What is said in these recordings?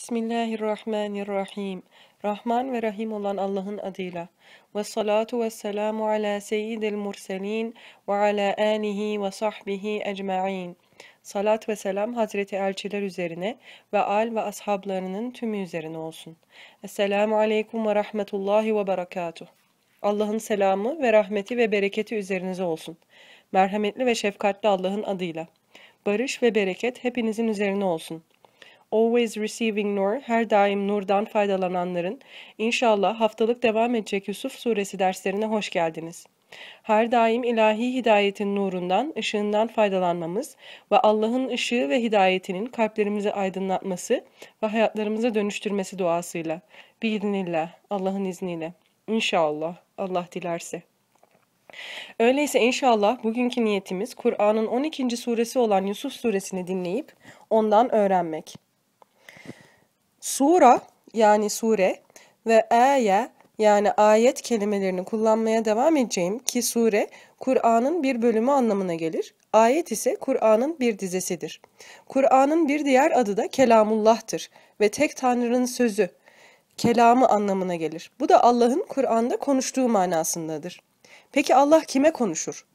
Bismillahirrahmanirrahim. Rahman ve Rahim olan Allah'ın adıyla. Ve salatu ve selamu ala seyyidil murselin ve ala anihi ve sahbihi ecma'in. Salat ve selam Hazreti Elçiler üzerine ve al ve ashablarının tümü üzerine olsun. Esselamu aleyküm ve rahmetullahi ve berekatuh. Allah'ın selamı ve rahmeti ve bereketi üzerinize olsun. Merhametli ve şefkatli Allah'ın adıyla. Barış ve bereket hepinizin üzerine olsun.'' always receiving nur, her daim nurdan faydalananların, inşallah haftalık devam edecek Yusuf Suresi derslerine hoş geldiniz. Her daim ilahi hidayetin nurundan, ışığından faydalanmamız ve Allah'ın ışığı ve hidayetinin kalplerimizi aydınlatması ve hayatlarımızı dönüştürmesi duasıyla. Biiznillah, Allah'ın izniyle. İnşallah, Allah dilerse. Öyleyse inşallah bugünkü niyetimiz Kur'an'ın 12. suresi olan Yusuf suresini dinleyip ondan öğrenmek. Sura yani sure ve aye yani ayet kelimelerini kullanmaya devam edeceğim ki sure Kur'an'ın bir bölümü anlamına gelir. Ayet ise Kur'an'ın bir dizesidir. Kur'an'ın bir diğer adı da Kelamullah'tır ve tek Tanrı'nın sözü, kelamı anlamına gelir. Bu da Allah'ın Kur'an'da konuştuğu manasındadır. Peki Allah kime konuşur?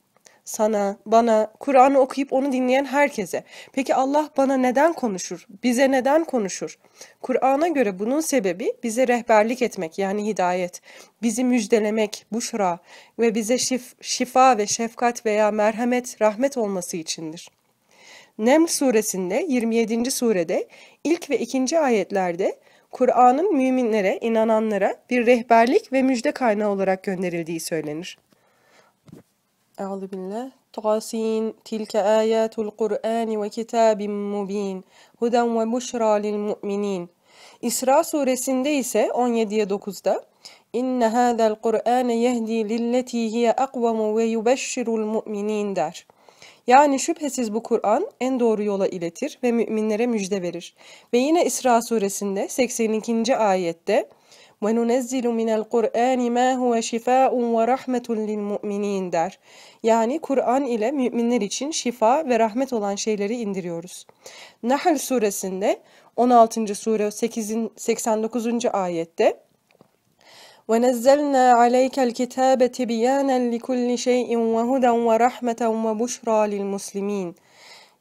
sana, bana, Kur'an'ı okuyup onu dinleyen herkese. Peki Allah bana neden konuşur? Bize neden konuşur? Kur'an'a göre bunun sebebi bize rehberlik etmek yani hidayet, bizi müjdelemek, buşra ve bize şif, şifa ve şefkat veya merhamet, rahmet olması içindir. Nem suresinde 27. surede ilk ve ikinci ayetlerde Kur'an'ın müminlere, inananlara bir rehberlik ve müjde kaynağı olarak gönderildiği söylenir. أعوذ بالله طاسين تلك آيات القرآن وكتاب مبين هدى وبشرى للمؤمنين İsra suresinde ise 17'ye 9'da İnne hâzel Kur'âne yehdi lilletî hiye akvamu ve yubeşşirul mu'minîn der. Yani şüphesiz bu Kur'an en doğru yola iletir ve müminlere müjde verir. Ve yine İsra suresinde 82. ayette وَنُنَزِّلُ مِنَ الْقُرْآنِ مَا هُوَ شِفَاءٌ وَرَحْمَةٌ لِلْمُؤْمِنِينَ der. Yani Kur'an ile müminler için şifa ve rahmet olan şeyleri indiriyoruz. Nahl suresinde 16. sure 89. ayette وَنَزَّلْنَا عَلَيْكَ الْكِتَابَ تِبِيَانًا لِكُلِّ شَيْءٍ وَهُدًى وَرَحْمَةً وَبُشْرَى لِلْمُسْلِمِينَ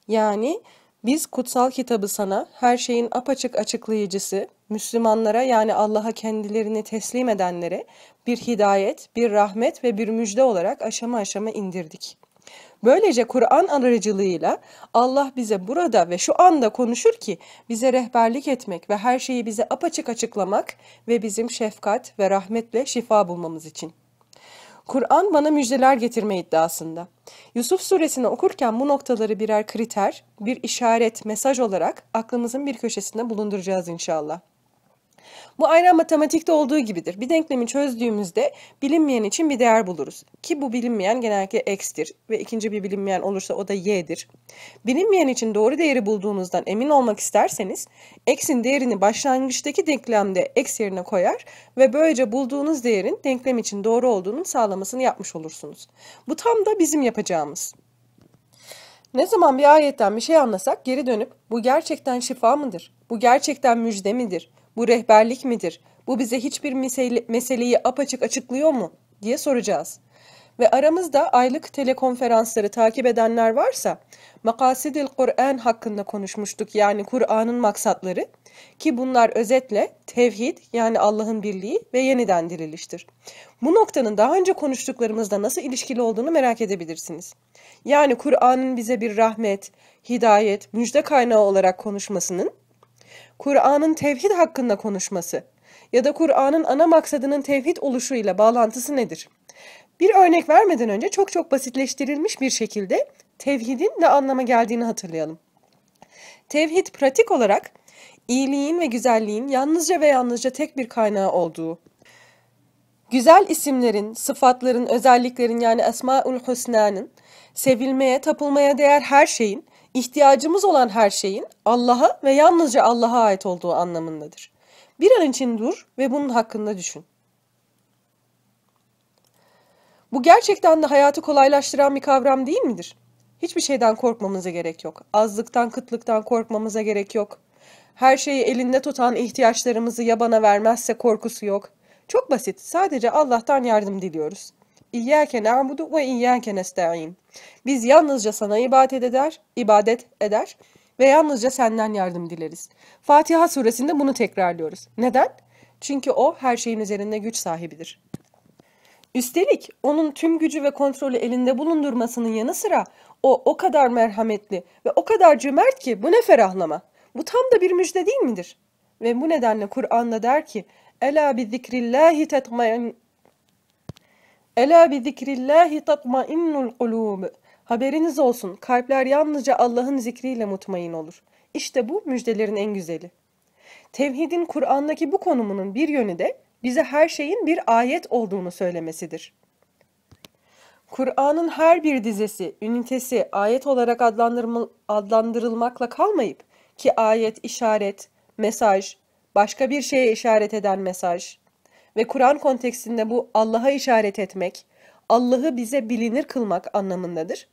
Yani biz kutsal kitabı sana her şeyin apaçık açıklayıcısı, Müslümanlara yani Allah'a kendilerini teslim edenlere bir hidayet, bir rahmet ve bir müjde olarak aşama aşama indirdik. Böylece Kur'an aracılığıyla Allah bize burada ve şu anda konuşur ki bize rehberlik etmek ve her şeyi bize apaçık açıklamak ve bizim şefkat ve rahmetle şifa bulmamız için.'' Kur'an bana müjdeler getirme iddiasında. Yusuf suresini okurken bu noktaları birer kriter, bir işaret, mesaj olarak aklımızın bir köşesinde bulunduracağız inşallah. Bu aynen matematikte olduğu gibidir. Bir denklemi çözdüğümüzde bilinmeyen için bir değer buluruz. Ki bu bilinmeyen genellikle x'tir ve ikinci bir bilinmeyen olursa o da y'dir. Bilinmeyen için doğru değeri bulduğunuzdan emin olmak isterseniz x'in değerini başlangıçtaki denklemde x yerine koyar ve böylece bulduğunuz değerin denklem için doğru olduğunun sağlamasını yapmış olursunuz. Bu tam da bizim yapacağımız. Ne zaman bir ayetten bir şey anlasak geri dönüp bu gerçekten şifa mıdır? Bu gerçekten müjde midir? Bu rehberlik midir? Bu bize hiçbir meseleyi apaçık açıklıyor mu? diye soracağız. Ve aramızda aylık telekonferansları takip edenler varsa Makasidil Kur'an hakkında konuşmuştuk yani Kur'an'ın maksatları ki bunlar özetle tevhid yani Allah'ın birliği ve yeniden diriliştir. Bu noktanın daha önce konuştuklarımızda nasıl ilişkili olduğunu merak edebilirsiniz. Yani Kur'an'ın bize bir rahmet, hidayet, müjde kaynağı olarak konuşmasının Kur'an'ın tevhid hakkında konuşması ya da Kur'an'ın ana maksadının tevhid oluşuyla bağlantısı nedir? Bir örnek vermeden önce çok çok basitleştirilmiş bir şekilde tevhidin ne anlama geldiğini hatırlayalım. Tevhid pratik olarak iyiliğin ve güzelliğin yalnızca ve yalnızca tek bir kaynağı olduğu, güzel isimlerin, sıfatların, özelliklerin yani esma Esmaül Hüsna'nın, sevilmeye, tapılmaya değer her şeyin ihtiyacımız olan her şeyin Allah'a ve yalnızca Allah'a ait olduğu anlamındadır. Bir an için dur ve bunun hakkında düşün. Bu gerçekten de hayatı kolaylaştıran bir kavram değil midir? Hiçbir şeyden korkmamıza gerek yok. Azlıktan, kıtlıktan korkmamıza gerek yok. Her şeyi elinde tutan ihtiyaçlarımızı yabana vermezse korkusu yok. Çok basit. Sadece Allah'tan yardım diliyoruz. İyyâke na'budu ve iyyâke nesta'in. Biz yalnızca sana ibadet eder, ibadet eder ve yalnızca senden yardım dileriz. Fatiha suresinde bunu tekrarlıyoruz. Neden? Çünkü o her şeyin üzerinde güç sahibidir. Üstelik onun tüm gücü ve kontrolü elinde bulundurmasının yanı sıra o o kadar merhametli ve o kadar cömert ki bu ne ferahlama. Bu tam da bir müjde değil midir? Ve bu nedenle Kur'an'da der ki Ela bi zikrillahi Ela bi zikrillahi tatmainnul kulub. Haberiniz olsun kalpler yalnızca Allah'ın zikriyle mutmain olur. İşte bu müjdelerin en güzeli. Tevhidin Kur'an'daki bu konumunun bir yönü de bize her şeyin bir ayet olduğunu söylemesidir. Kur'an'ın her bir dizesi, ünitesi ayet olarak adlandırılmakla kalmayıp ki ayet, işaret, mesaj, başka bir şeye işaret eden mesaj, ve Kur'an kontekstinde bu Allah'a işaret etmek, Allah'ı bize bilinir kılmak anlamındadır.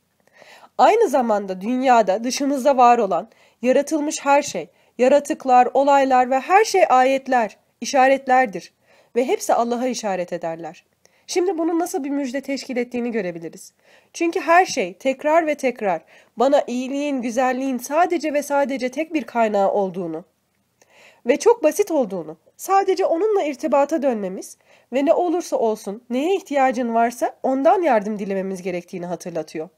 Aynı zamanda dünyada dışımızda var olan yaratılmış her şey, yaratıklar, olaylar ve her şey ayetler, işaretlerdir ve hepsi Allah'a işaret ederler. Şimdi bunun nasıl bir müjde teşkil ettiğini görebiliriz. Çünkü her şey tekrar ve tekrar bana iyiliğin, güzelliğin sadece ve sadece tek bir kaynağı olduğunu ve çok basit olduğunu, Sadece onunla irtibata dönmemiz ve ne olursa olsun neye ihtiyacın varsa ondan yardım dilememiz gerektiğini hatırlatıyor.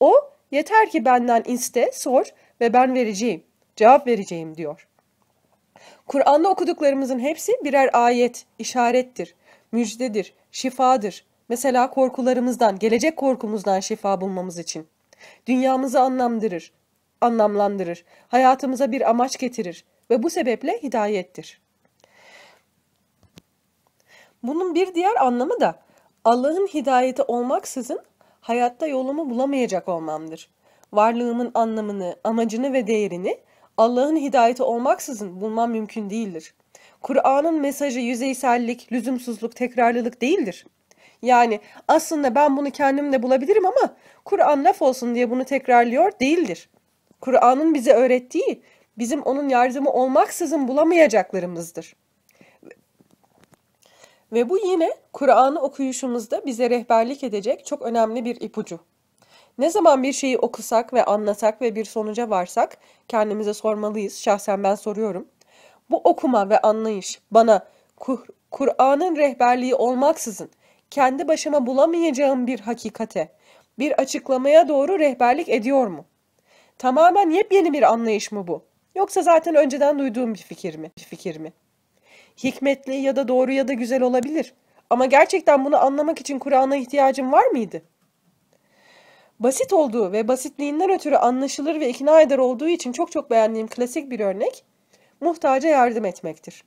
O yeter ki benden iste, sor ve ben vereceğim, cevap vereceğim diyor. Kur'an'da okuduklarımızın hepsi birer ayet, işarettir, müjdedir, şifadır. Mesela korkularımızdan, gelecek korkumuzdan şifa bulmamız için. Dünyamızı anlamdırır, anlamlandırır, hayatımıza bir amaç getirir ve bu sebeple hidayettir. Bunun bir diğer anlamı da Allah'ın hidayeti olmaksızın hayatta yolumu bulamayacak olmamdır. Varlığımın anlamını, amacını ve değerini Allah'ın hidayeti olmaksızın bulmam mümkün değildir. Kur'an'ın mesajı yüzeysellik, lüzumsuzluk, tekrarlılık değildir. Yani aslında ben bunu kendimle bulabilirim ama Kur'an laf olsun diye bunu tekrarlıyor değildir. Kur'an'ın bize öğrettiği bizim onun yardımı olmaksızın bulamayacaklarımızdır. Ve bu yine Kur'an'ı okuyuşumuzda bize rehberlik edecek çok önemli bir ipucu. Ne zaman bir şeyi okusak ve anlasak ve bir sonuca varsak kendimize sormalıyız. Şahsen ben soruyorum. Bu okuma ve anlayış bana Kur'an'ın rehberliği olmaksızın kendi başıma bulamayacağım bir hakikate, bir açıklamaya doğru rehberlik ediyor mu? Tamamen yepyeni bir anlayış mı bu? Yoksa zaten önceden duyduğum bir fikir mi? Bir fikir mi? hikmetli ya da doğru ya da güzel olabilir. Ama gerçekten bunu anlamak için Kur'an'a ihtiyacım var mıydı? Basit olduğu ve basitliğinden ötürü anlaşılır ve ikna eder olduğu için çok çok beğendiğim klasik bir örnek muhtaca yardım etmektir.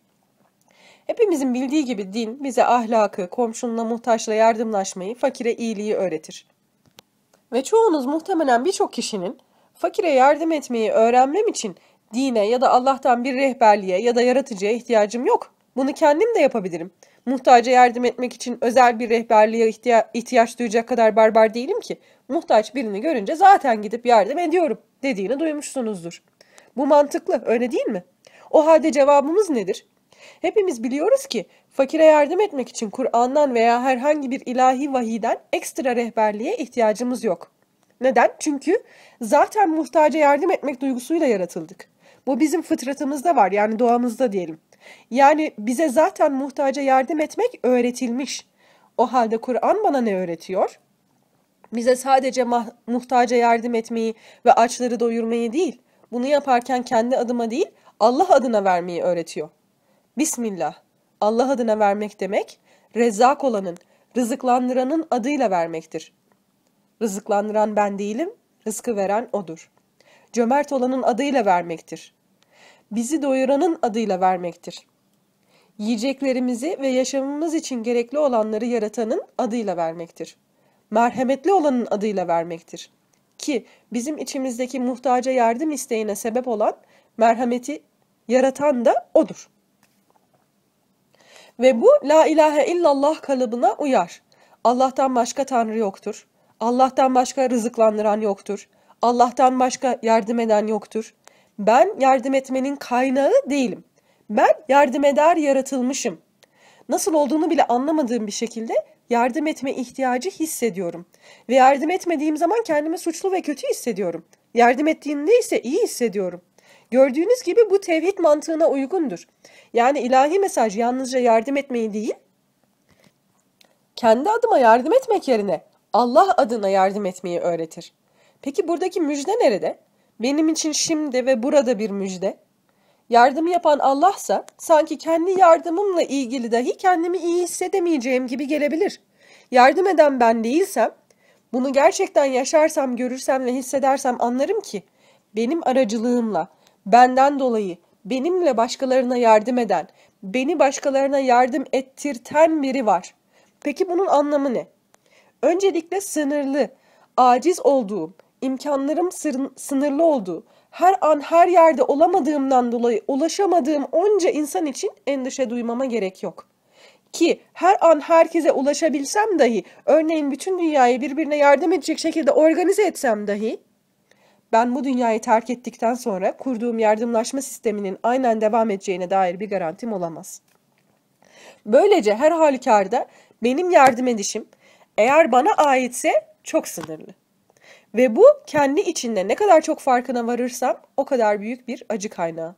Hepimizin bildiği gibi din bize ahlakı, komşunla muhtaçla yardımlaşmayı, fakire iyiliği öğretir. Ve çoğunuz muhtemelen birçok kişinin fakire yardım etmeyi öğrenmem için dine ya da Allah'tan bir rehberliğe ya da yaratıcıya ihtiyacım yok. Bunu kendim de yapabilirim. Muhtaca yardım etmek için özel bir rehberliğe ihtiya ihtiyaç duyacak kadar barbar değilim ki. Muhtaç birini görünce zaten gidip yardım ediyorum dediğini duymuşsunuzdur. Bu mantıklı öyle değil mi? O halde cevabımız nedir? Hepimiz biliyoruz ki fakire yardım etmek için Kur'an'dan veya herhangi bir ilahi vahiden ekstra rehberliğe ihtiyacımız yok. Neden? Çünkü zaten muhtaca yardım etmek duygusuyla yaratıldık. Bu bizim fıtratımızda var yani doğamızda diyelim. Yani bize zaten muhtaca yardım etmek öğretilmiş. O halde Kur'an bana ne öğretiyor? Bize sadece muhtaca yardım etmeyi ve açları doyurmayı değil, bunu yaparken kendi adıma değil, Allah adına vermeyi öğretiyor. Bismillah. Allah adına vermek demek, rezzak olanın, rızıklandıranın adıyla vermektir. Rızıklandıran ben değilim, rızkı veren odur. Cömert olanın adıyla vermektir bizi doyuranın adıyla vermektir. Yiyeceklerimizi ve yaşamımız için gerekli olanları yaratanın adıyla vermektir. Merhametli olanın adıyla vermektir. Ki bizim içimizdeki muhtaca yardım isteğine sebep olan merhameti yaratan da odur. Ve bu la ilahe illallah kalıbına uyar. Allah'tan başka tanrı yoktur. Allah'tan başka rızıklandıran yoktur. Allah'tan başka yardım eden yoktur. Ben yardım etmenin kaynağı değilim. Ben yardım eder yaratılmışım. Nasıl olduğunu bile anlamadığım bir şekilde yardım etme ihtiyacı hissediyorum. Ve yardım etmediğim zaman kendimi suçlu ve kötü hissediyorum. Yardım ettiğimde ise iyi hissediyorum. Gördüğünüz gibi bu tevhid mantığına uygundur. Yani ilahi mesaj yalnızca yardım etmeyi değil, kendi adıma yardım etmek yerine Allah adına yardım etmeyi öğretir. Peki buradaki müjde nerede? Benim için şimdi ve burada bir müjde. Yardım yapan Allah'sa sanki kendi yardımımla ilgili dahi kendimi iyi hissedemeyeceğim gibi gelebilir. Yardım eden ben değilsem, bunu gerçekten yaşarsam, görürsem ve hissedersem anlarım ki benim aracılığımla, benden dolayı benimle başkalarına yardım eden, beni başkalarına yardım ettirten biri var. Peki bunun anlamı ne? Öncelikle sınırlı, aciz olduğum, imkanlarım sınırlı olduğu, her an her yerde olamadığımdan dolayı ulaşamadığım onca insan için endişe duymama gerek yok. Ki her an herkese ulaşabilsem dahi, örneğin bütün dünyayı birbirine yardım edecek şekilde organize etsem dahi, ben bu dünyayı terk ettikten sonra kurduğum yardımlaşma sisteminin aynen devam edeceğine dair bir garantim olamaz. Böylece her halükarda benim yardım edişim eğer bana aitse çok sınırlı. Ve bu kendi içinde ne kadar çok farkına varırsam o kadar büyük bir acı kaynağı.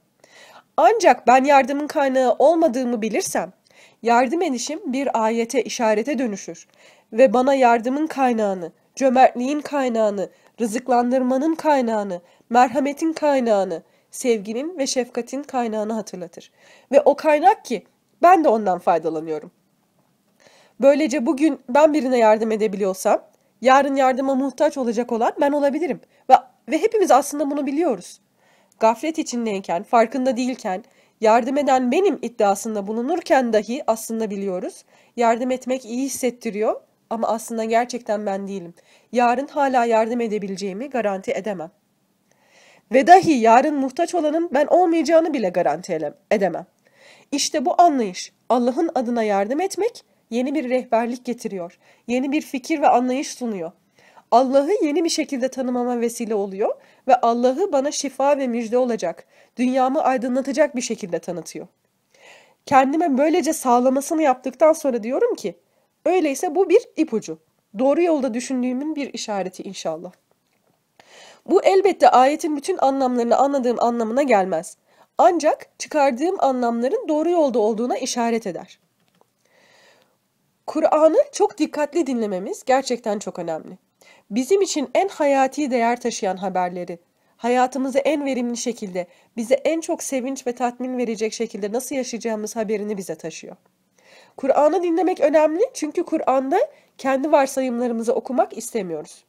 Ancak ben yardımın kaynağı olmadığımı bilirsem yardım edişim bir ayete işarete dönüşür ve bana yardımın kaynağını, cömertliğin kaynağını, rızıklandırmanın kaynağını, merhametin kaynağını, sevginin ve şefkatin kaynağını hatırlatır. Ve o kaynak ki ben de ondan faydalanıyorum. Böylece bugün ben birine yardım edebiliyorsam Yarın yardıma muhtaç olacak olan ben olabilirim ve, ve hepimiz aslında bunu biliyoruz. Gaflet içindeyken, farkında değilken, yardım eden benim iddiasında bulunurken dahi aslında biliyoruz. Yardım etmek iyi hissettiriyor ama aslında gerçekten ben değilim. Yarın hala yardım edebileceğimi garanti edemem. Ve dahi yarın muhtaç olanın ben olmayacağını bile garanti edemem. İşte bu anlayış Allah'ın adına yardım etmek yeni bir rehberlik getiriyor. Yeni bir fikir ve anlayış sunuyor. Allah'ı yeni bir şekilde tanımama vesile oluyor ve Allah'ı bana şifa ve müjde olacak, dünyamı aydınlatacak bir şekilde tanıtıyor. Kendime böylece sağlamasını yaptıktan sonra diyorum ki, öyleyse bu bir ipucu. Doğru yolda düşündüğümün bir işareti inşallah. Bu elbette ayetin bütün anlamlarını anladığım anlamına gelmez. Ancak çıkardığım anlamların doğru yolda olduğuna işaret eder. Kur'an'ı çok dikkatli dinlememiz gerçekten çok önemli. Bizim için en hayati değer taşıyan haberleri, hayatımızı en verimli şekilde, bize en çok sevinç ve tatmin verecek şekilde nasıl yaşayacağımız haberini bize taşıyor. Kur'an'ı dinlemek önemli çünkü Kur'an'da kendi varsayımlarımızı okumak istemiyoruz.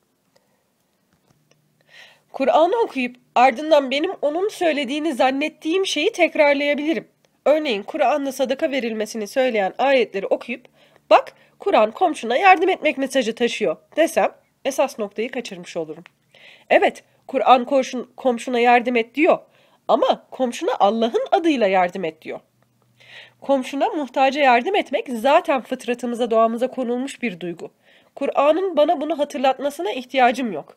Kur'an'ı okuyup ardından benim onun söylediğini zannettiğim şeyi tekrarlayabilirim. Örneğin Kur'an'da sadaka verilmesini söyleyen ayetleri okuyup Bak Kur'an komşuna yardım etmek mesajı taşıyor desem esas noktayı kaçırmış olurum. Evet Kur'an komşuna yardım et diyor ama komşuna Allah'ın adıyla yardım et diyor. Komşuna muhtaca yardım etmek zaten fıtratımıza doğamıza konulmuş bir duygu. Kur'an'ın bana bunu hatırlatmasına ihtiyacım yok.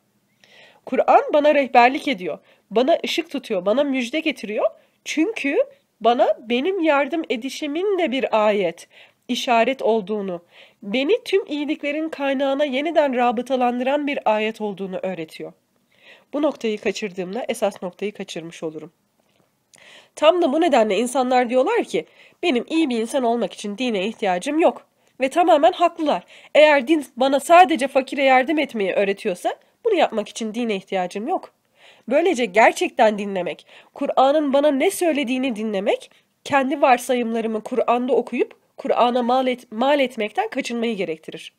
Kur'an bana rehberlik ediyor, bana ışık tutuyor, bana müjde getiriyor. Çünkü bana benim yardım edişimin de bir ayet, işaret olduğunu, beni tüm iyiliklerin kaynağına yeniden rabıtalandıran bir ayet olduğunu öğretiyor. Bu noktayı kaçırdığımda esas noktayı kaçırmış olurum. Tam da bu nedenle insanlar diyorlar ki benim iyi bir insan olmak için dine ihtiyacım yok. Ve tamamen haklılar. Eğer din bana sadece fakire yardım etmeyi öğretiyorsa bunu yapmak için dine ihtiyacım yok. Böylece gerçekten dinlemek, Kur'an'ın bana ne söylediğini dinlemek, kendi varsayımlarımı Kur'an'da okuyup Kur'an'a mal, et, mal etmekten kaçınmayı gerektirir.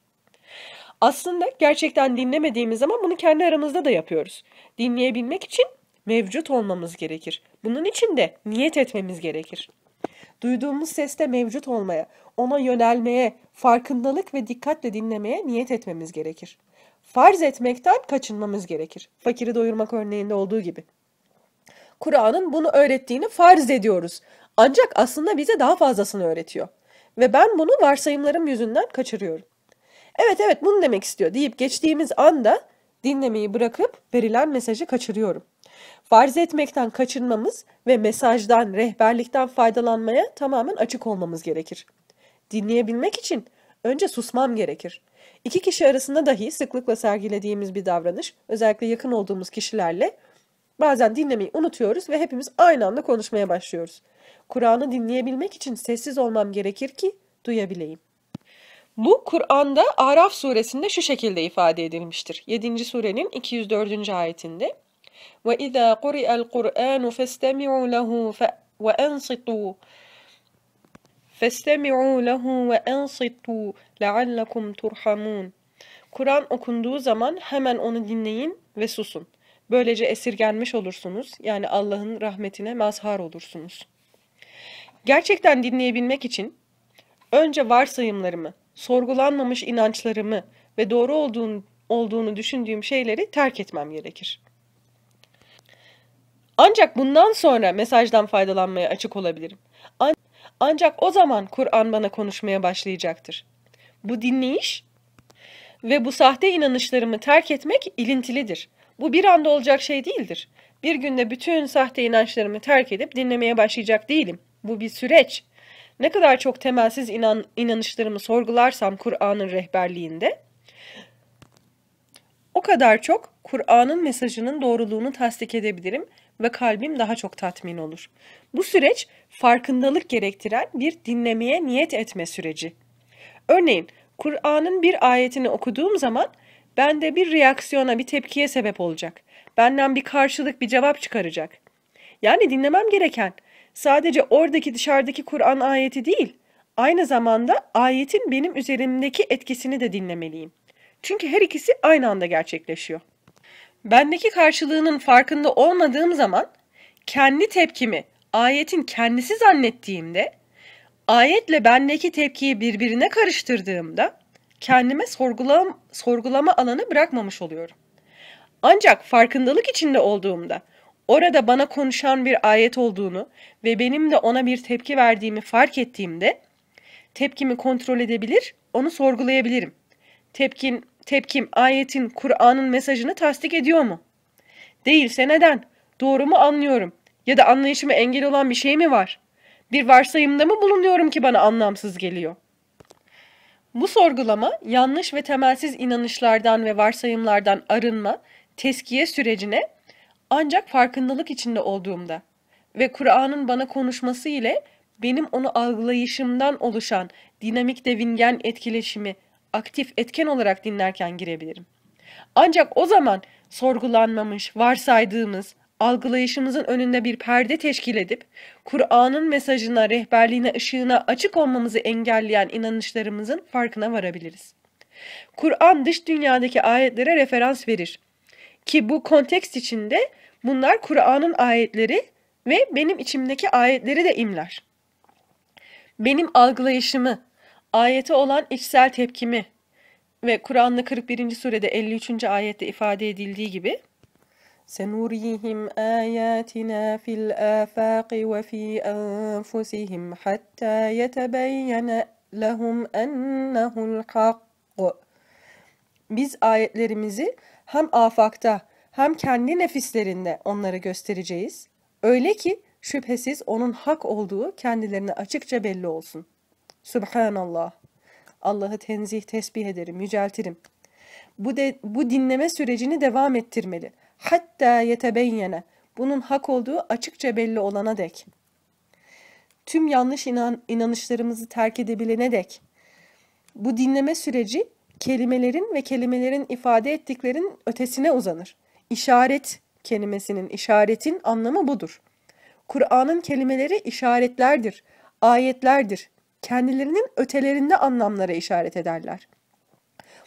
Aslında gerçekten dinlemediğimiz zaman bunu kendi aramızda da yapıyoruz. Dinleyebilmek için mevcut olmamız gerekir. Bunun için de niyet etmemiz gerekir. Duyduğumuz seste mevcut olmaya, ona yönelmeye, farkındalık ve dikkatle dinlemeye niyet etmemiz gerekir. Farz etmekten kaçınmamız gerekir. Fakiri doyurmak örneğinde olduğu gibi. Kur'an'ın bunu öğrettiğini farz ediyoruz. Ancak aslında bize daha fazlasını öğretiyor ve ben bunu varsayımlarım yüzünden kaçırıyorum. Evet evet bunu demek istiyor deyip geçtiğimiz anda dinlemeyi bırakıp verilen mesajı kaçırıyorum. Farz etmekten kaçınmamız ve mesajdan, rehberlikten faydalanmaya tamamen açık olmamız gerekir. Dinleyebilmek için önce susmam gerekir. İki kişi arasında dahi sıklıkla sergilediğimiz bir davranış, özellikle yakın olduğumuz kişilerle bazen dinlemeyi unutuyoruz ve hepimiz aynı anda konuşmaya başlıyoruz. Kur'an'ı dinleyebilmek için sessiz olmam gerekir ki duyabileyim. Bu Kur'an'da Araf suresinde şu şekilde ifade edilmiştir. 7. surenin 204. ayetinde. وَاِذَا قُرِئَ الْقُرْآنُ فَاسْتَمِعُوا لَهُ وَاَنْصِتُوا فَاسْتَمِعُوا لَهُ وَاَنْصِتُوا لَعَلَّكُمْ تُرْحَمُونَ Kur'an okunduğu zaman hemen onu dinleyin ve susun. Böylece esirgenmiş olursunuz. Yani Allah'ın rahmetine mazhar olursunuz. Gerçekten dinleyebilmek için önce varsayımlarımı, sorgulanmamış inançlarımı ve doğru olduğunu, olduğunu düşündüğüm şeyleri terk etmem gerekir. Ancak bundan sonra mesajdan faydalanmaya açık olabilirim. An ancak o zaman Kur'an bana konuşmaya başlayacaktır. Bu dinleyiş ve bu sahte inanışlarımı terk etmek ilintilidir. Bu bir anda olacak şey değildir. Bir günde bütün sahte inançlarımı terk edip dinlemeye başlayacak değilim. Bu bir süreç. Ne kadar çok temelsiz inan, inanışlarımı sorgularsam Kur'an'ın rehberliğinde o kadar çok Kur'an'ın mesajının doğruluğunu tasdik edebilirim ve kalbim daha çok tatmin olur. Bu süreç farkındalık gerektiren bir dinlemeye niyet etme süreci. Örneğin Kur'an'ın bir ayetini okuduğum zaman bende bir reaksiyona, bir tepkiye sebep olacak. Benden bir karşılık, bir cevap çıkaracak. Yani dinlemem gereken sadece oradaki dışarıdaki Kur'an ayeti değil, aynı zamanda ayetin benim üzerimdeki etkisini de dinlemeliyim. Çünkü her ikisi aynı anda gerçekleşiyor. Bendeki karşılığının farkında olmadığım zaman kendi tepkimi ayetin kendisi zannettiğimde, ayetle bendeki tepkiyi birbirine karıştırdığımda kendime sorgulama, sorgulama alanı bırakmamış oluyorum. Ancak farkındalık içinde olduğumda orada bana konuşan bir ayet olduğunu ve benim de ona bir tepki verdiğimi fark ettiğimde tepkimi kontrol edebilir, onu sorgulayabilirim. Tepkin, tepkim ayetin, Kur'an'ın mesajını tasdik ediyor mu? Değilse neden? Doğru mu anlıyorum? Ya da anlayışıma engel olan bir şey mi var? Bir varsayımda mı bulunuyorum ki bana anlamsız geliyor? Bu sorgulama yanlış ve temelsiz inanışlardan ve varsayımlardan arınma, teskiye sürecine ancak farkındalık içinde olduğumda ve Kur'an'ın bana konuşması ile benim onu algılayışımdan oluşan dinamik devingen etkileşimi aktif etken olarak dinlerken girebilirim. Ancak o zaman sorgulanmamış, varsaydığımız, algılayışımızın önünde bir perde teşkil edip, Kur'an'ın mesajına, rehberliğine, ışığına açık olmamızı engelleyen inanışlarımızın farkına varabiliriz. Kur'an dış dünyadaki ayetlere referans verir ki bu kontekst içinde bunlar Kur'an'ın ayetleri ve benim içimdeki ayetleri de imler. Benim algılayışımı, ayete olan içsel tepkimi ve Kur'an'da 41. surede 53. ayette ifade edildiği gibi "Senurihim سنريهم آياتنا في الآفاق fi أنفسهم hatta يتبين لهم أنه الحق Biz ayetlerimizi hem afakta hem kendi nefislerinde onları göstereceğiz. Öyle ki şüphesiz onun hak olduğu kendilerine açıkça belli olsun. Subhanallah. Allah'ı tenzih, tesbih ederim, yüceltirim. Bu, de, bu dinleme sürecini devam ettirmeli. Hatta yetebeyyene. Bunun hak olduğu açıkça belli olana dek. Tüm yanlış inan, inanışlarımızı terk edebilene dek. Bu dinleme süreci kelimelerin ve kelimelerin ifade ettiklerin ötesine uzanır. İşaret kelimesinin, işaretin anlamı budur. Kur'an'ın kelimeleri işaretlerdir, ayetlerdir. Kendilerinin ötelerinde anlamlara işaret ederler.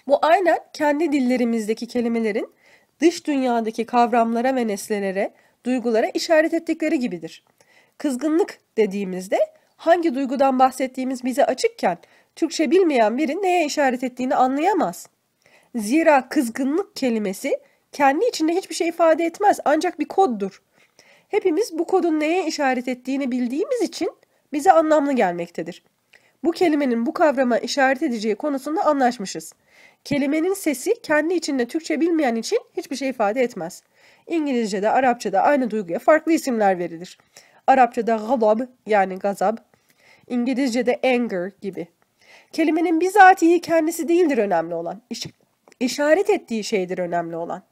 Bu aynen kendi dillerimizdeki kelimelerin dış dünyadaki kavramlara ve nesnelere, duygulara işaret ettikleri gibidir. Kızgınlık dediğimizde hangi duygudan bahsettiğimiz bize açıkken Türkçe bilmeyen biri neye işaret ettiğini anlayamaz. Zira kızgınlık kelimesi kendi içinde hiçbir şey ifade etmez ancak bir koddur. Hepimiz bu kodun neye işaret ettiğini bildiğimiz için bize anlamlı gelmektedir. Bu kelimenin bu kavrama işaret edeceği konusunda anlaşmışız. Kelimenin sesi kendi içinde Türkçe bilmeyen için hiçbir şey ifade etmez. İngilizce'de, Arapça'da aynı duyguya farklı isimler verilir. Arapça'da gadab yani gazab, İngilizce'de anger gibi. Kelimenin bizatihi kendisi değildir önemli olan. İş, işaret ettiği şeydir önemli olan.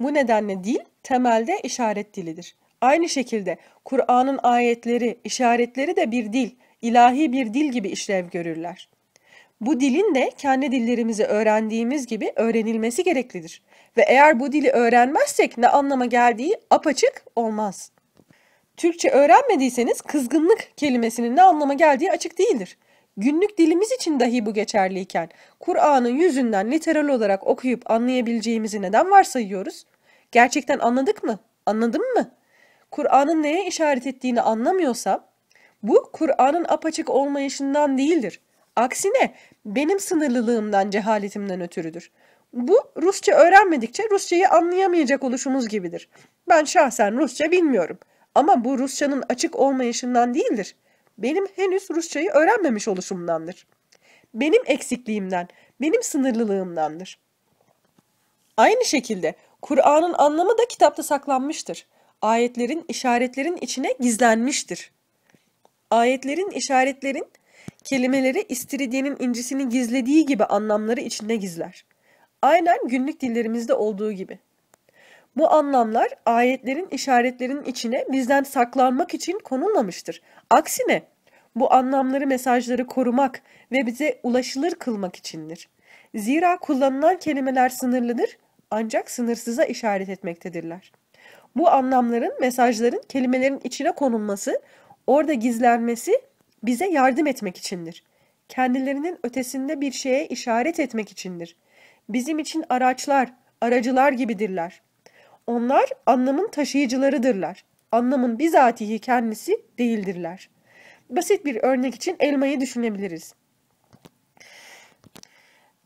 Bu nedenle dil temelde işaret dilidir. Aynı şekilde Kur'an'ın ayetleri, işaretleri de bir dil, ilahi bir dil gibi işlev görürler. Bu dilin de kendi dillerimizi öğrendiğimiz gibi öğrenilmesi gereklidir. Ve eğer bu dili öğrenmezsek ne anlama geldiği apaçık olmaz. Türkçe öğrenmediyseniz kızgınlık kelimesinin ne anlama geldiği açık değildir. Günlük dilimiz için dahi bu geçerliyken Kur'an'ın yüzünden literal olarak okuyup anlayabileceğimizi neden varsayıyoruz? Gerçekten anladık mı? Anladın mı? Kur'an'ın neye işaret ettiğini anlamıyorsam bu Kur'an'ın apaçık olmayışından değildir. Aksine benim sınırlılığımdan, cehaletimden ötürüdür. Bu Rusça öğrenmedikçe Rusçayı anlayamayacak oluşumuz gibidir. Ben şahsen Rusça bilmiyorum ama bu Rusçanın açık olmayışından değildir benim henüz Rusçayı öğrenmemiş oluşumdandır. Benim eksikliğimden, benim sınırlılığımdandır. Aynı şekilde Kur'an'ın anlamı da kitapta saklanmıştır. Ayetlerin, işaretlerin içine gizlenmiştir. Ayetlerin, işaretlerin kelimeleri istiridyenin incisini gizlediği gibi anlamları içinde gizler. Aynen günlük dillerimizde olduğu gibi. Bu anlamlar ayetlerin işaretlerinin içine bizden saklanmak için konulmamıştır. Aksine bu anlamları mesajları korumak ve bize ulaşılır kılmak içindir. Zira kullanılan kelimeler sınırlıdır ancak sınırsıza işaret etmektedirler. Bu anlamların, mesajların kelimelerin içine konulması, orada gizlenmesi bize yardım etmek içindir. Kendilerinin ötesinde bir şeye işaret etmek içindir. Bizim için araçlar, aracılar gibidirler. Onlar anlamın taşıyıcılarıdırlar. Anlamın bizatihi kendisi değildirler. Basit bir örnek için elmayı düşünebiliriz.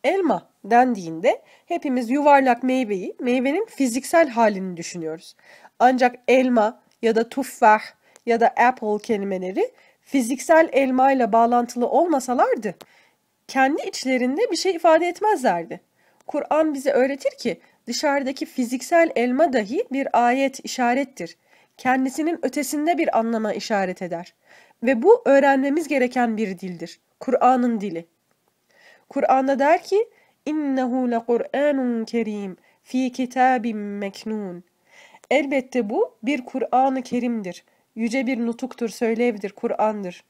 Elma dendiğinde hepimiz yuvarlak meyveyi, meyvenin fiziksel halini düşünüyoruz. Ancak elma ya da tuffah ya da apple kelimeleri fiziksel elma ile bağlantılı olmasalardı kendi içlerinde bir şey ifade etmezlerdi. Kur'an bize öğretir ki Dışarıdaki fiziksel elma dahi bir ayet işarettir. Kendisinin ötesinde bir anlama işaret eder. Ve bu öğrenmemiz gereken bir dildir. Kur'an'ın dili. Kur'an'da der ki innehu lekur'anun kerim fi kitabim meknun. Elbette bu bir Kur'an-ı Kerim'dir. Yüce bir nutuktur, söylevdir, Kur'an'dır.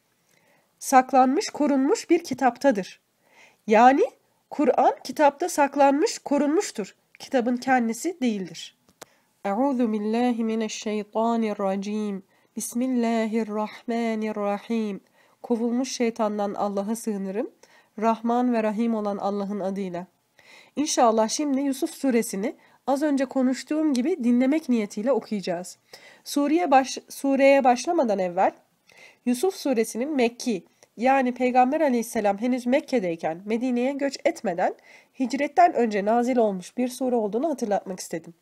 Saklanmış, korunmuş bir kitaptadır. Yani Kur'an kitapta saklanmış, korunmuştur kitabın kendisi değildir. Euzu billahi mineşşeytanirracim. Bismillahirrahmanirrahim. Kovulmuş şeytandan Allah'a sığınırım. Rahman ve Rahim olan Allah'ın adıyla. İnşallah şimdi Yusuf suresini az önce konuştuğum gibi dinlemek niyetiyle okuyacağız. Suriye baş, sureye başlamadan evvel Yusuf suresinin Mekki yani Peygamber aleyhisselam henüz Mekke'deyken Medine'ye göç etmeden hicretten önce nazil olmuş bir sure olduğunu hatırlatmak istedim.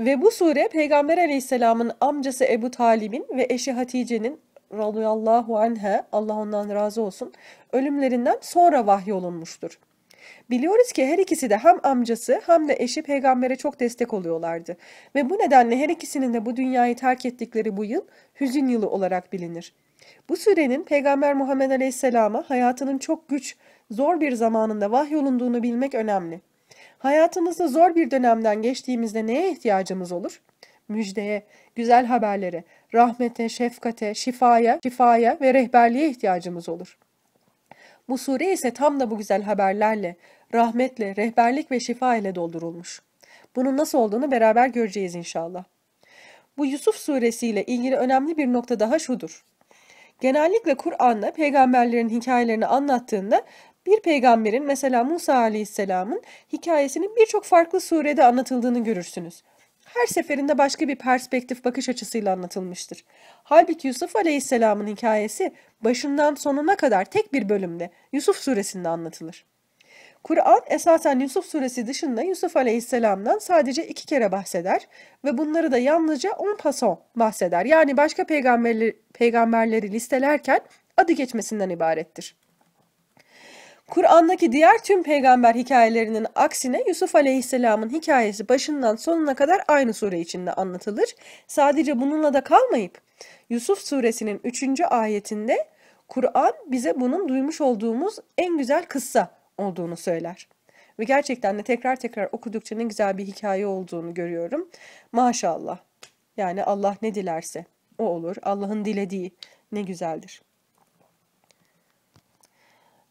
Ve bu sure Peygamber Aleyhisselam'ın amcası Ebu Talib'in ve eşi Hatice'nin radıyallahu anha Allah ondan razı olsun ölümlerinden sonra vahyolunmuştur. Biliyoruz ki her ikisi de hem amcası hem de eşi peygambere çok destek oluyorlardı ve bu nedenle her ikisinin de bu dünyayı terk ettikleri bu yıl hüzün yılı olarak bilinir. Bu sürenin Peygamber Muhammed Aleyhisselam'a hayatının çok güç zor bir zamanında vahyolunduğunu bilmek önemli. Hayatımızda zor bir dönemden geçtiğimizde neye ihtiyacımız olur? Müjdeye, güzel haberlere, rahmete, şefkate, şifaya, şifaya ve rehberliğe ihtiyacımız olur. Bu sure ise tam da bu güzel haberlerle, rahmetle, rehberlik ve şifa ile doldurulmuş. Bunun nasıl olduğunu beraber göreceğiz inşallah. Bu Yusuf suresiyle ilgili önemli bir nokta daha şudur. Genellikle Kur'an'la peygamberlerin hikayelerini anlattığında bir peygamberin mesela Musa aleyhisselamın hikayesinin birçok farklı surede anlatıldığını görürsünüz. Her seferinde başka bir perspektif bakış açısıyla anlatılmıştır. Halbuki Yusuf aleyhisselamın hikayesi başından sonuna kadar tek bir bölümde Yusuf suresinde anlatılır. Kur'an esasen Yusuf suresi dışında Yusuf aleyhisselamdan sadece iki kere bahseder ve bunları da yalnızca on pason bahseder. Yani başka peygamberleri, peygamberleri listelerken adı geçmesinden ibarettir. Kur'an'daki diğer tüm peygamber hikayelerinin aksine Yusuf Aleyhisselam'ın hikayesi başından sonuna kadar aynı sure içinde anlatılır. Sadece bununla da kalmayıp Yusuf suresinin 3. ayetinde Kur'an bize bunun duymuş olduğumuz en güzel kıssa olduğunu söyler. Ve gerçekten de tekrar tekrar okudukça ne güzel bir hikaye olduğunu görüyorum. Maşallah. Yani Allah ne dilerse o olur. Allah'ın dilediği ne güzeldir.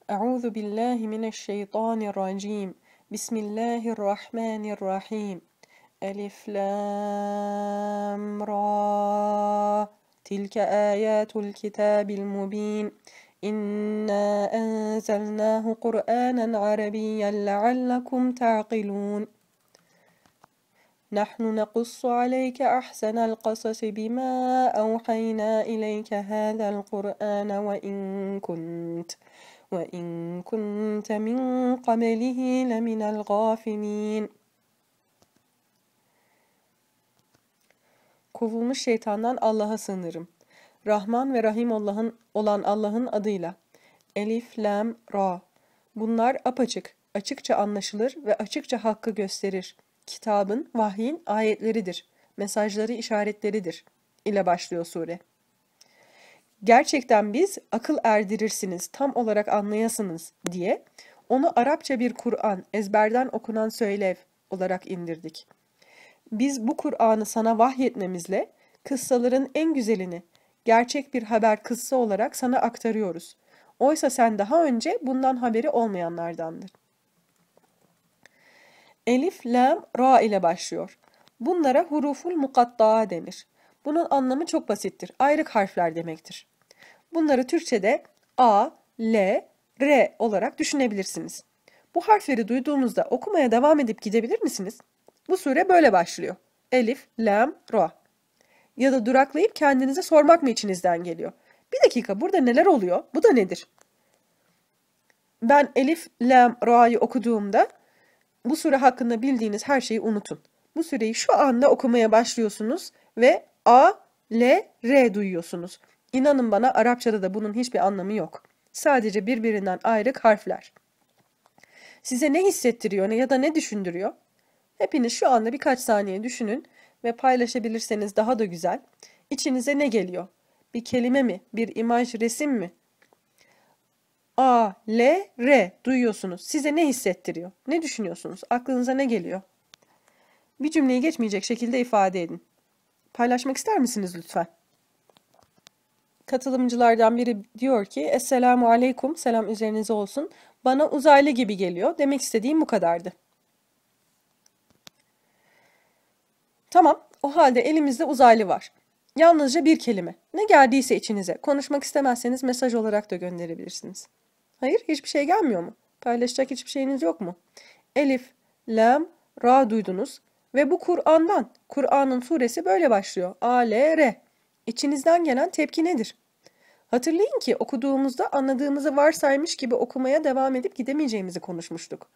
أعوذ بالله من الشيطان الرجيم بسم الله الرحمن الرحيم ألف لام را تلك آيات الكتاب المبين إنا أنزلناه قرآنا عربيا لعلكم تعقلون نحن نقص عليك أحسن القصص بما أوحينا إليك هذا القرآن وإن كنت وإن كنت من قبله لمن الغافلين Kovulmuş şeytandan Allah'a sığınırım. Rahman ve Rahim Allah'ın olan Allah'ın adıyla. Elif, Lam, Ra. Bunlar apaçık, açıkça anlaşılır ve açıkça hakkı gösterir. Kitabın, vahyin ayetleridir. Mesajları işaretleridir. ile başlıyor sure gerçekten biz akıl erdirirsiniz, tam olarak anlayasınız diye onu Arapça bir Kur'an, ezberden okunan söylev olarak indirdik. Biz bu Kur'an'ı sana vahyetmemizle kıssaların en güzelini, gerçek bir haber kıssa olarak sana aktarıyoruz. Oysa sen daha önce bundan haberi olmayanlardandır. Elif, lam, ra ile başlıyor. Bunlara huruful mukatta denir. Bunun anlamı çok basittir. Ayrık harfler demektir. Bunları Türkçe'de A, L, R olarak düşünebilirsiniz. Bu harfleri duyduğunuzda okumaya devam edip gidebilir misiniz? Bu sure böyle başlıyor. Elif, Lam, Ra. Ya da duraklayıp kendinize sormak mı içinizden geliyor? Bir dakika burada neler oluyor? Bu da nedir? Ben Elif, Lam, Ra'yı okuduğumda bu sure hakkında bildiğiniz her şeyi unutun. Bu süreyi şu anda okumaya başlıyorsunuz ve A, L, R duyuyorsunuz. İnanın bana Arapçada da bunun hiçbir anlamı yok. Sadece birbirinden ayrı harfler. Size ne hissettiriyor ne ya da ne düşündürüyor? Hepiniz şu anda birkaç saniye düşünün ve paylaşabilirseniz daha da güzel. İçinize ne geliyor? Bir kelime mi? Bir imaj, resim mi? A, L, R duyuyorsunuz. Size ne hissettiriyor? Ne düşünüyorsunuz? Aklınıza ne geliyor? Bir cümleyi geçmeyecek şekilde ifade edin. Paylaşmak ister misiniz lütfen? katılımcılardan biri diyor ki Esselamu Aleyküm selam üzerinize olsun. Bana uzaylı gibi geliyor. Demek istediğim bu kadardı. Tamam o halde elimizde uzaylı var. Yalnızca bir kelime. Ne geldiyse içinize. Konuşmak istemezseniz mesaj olarak da gönderebilirsiniz. Hayır hiçbir şey gelmiyor mu? Paylaşacak hiçbir şeyiniz yok mu? Elif, Lam, Ra duydunuz. Ve bu Kur'an'dan. Kur'an'ın suresi böyle başlıyor. A, L, R. İçinizden gelen tepki nedir? Hatırlayın ki okuduğumuzda anladığımızı varsaymış gibi okumaya devam edip gidemeyeceğimizi konuşmuştuk.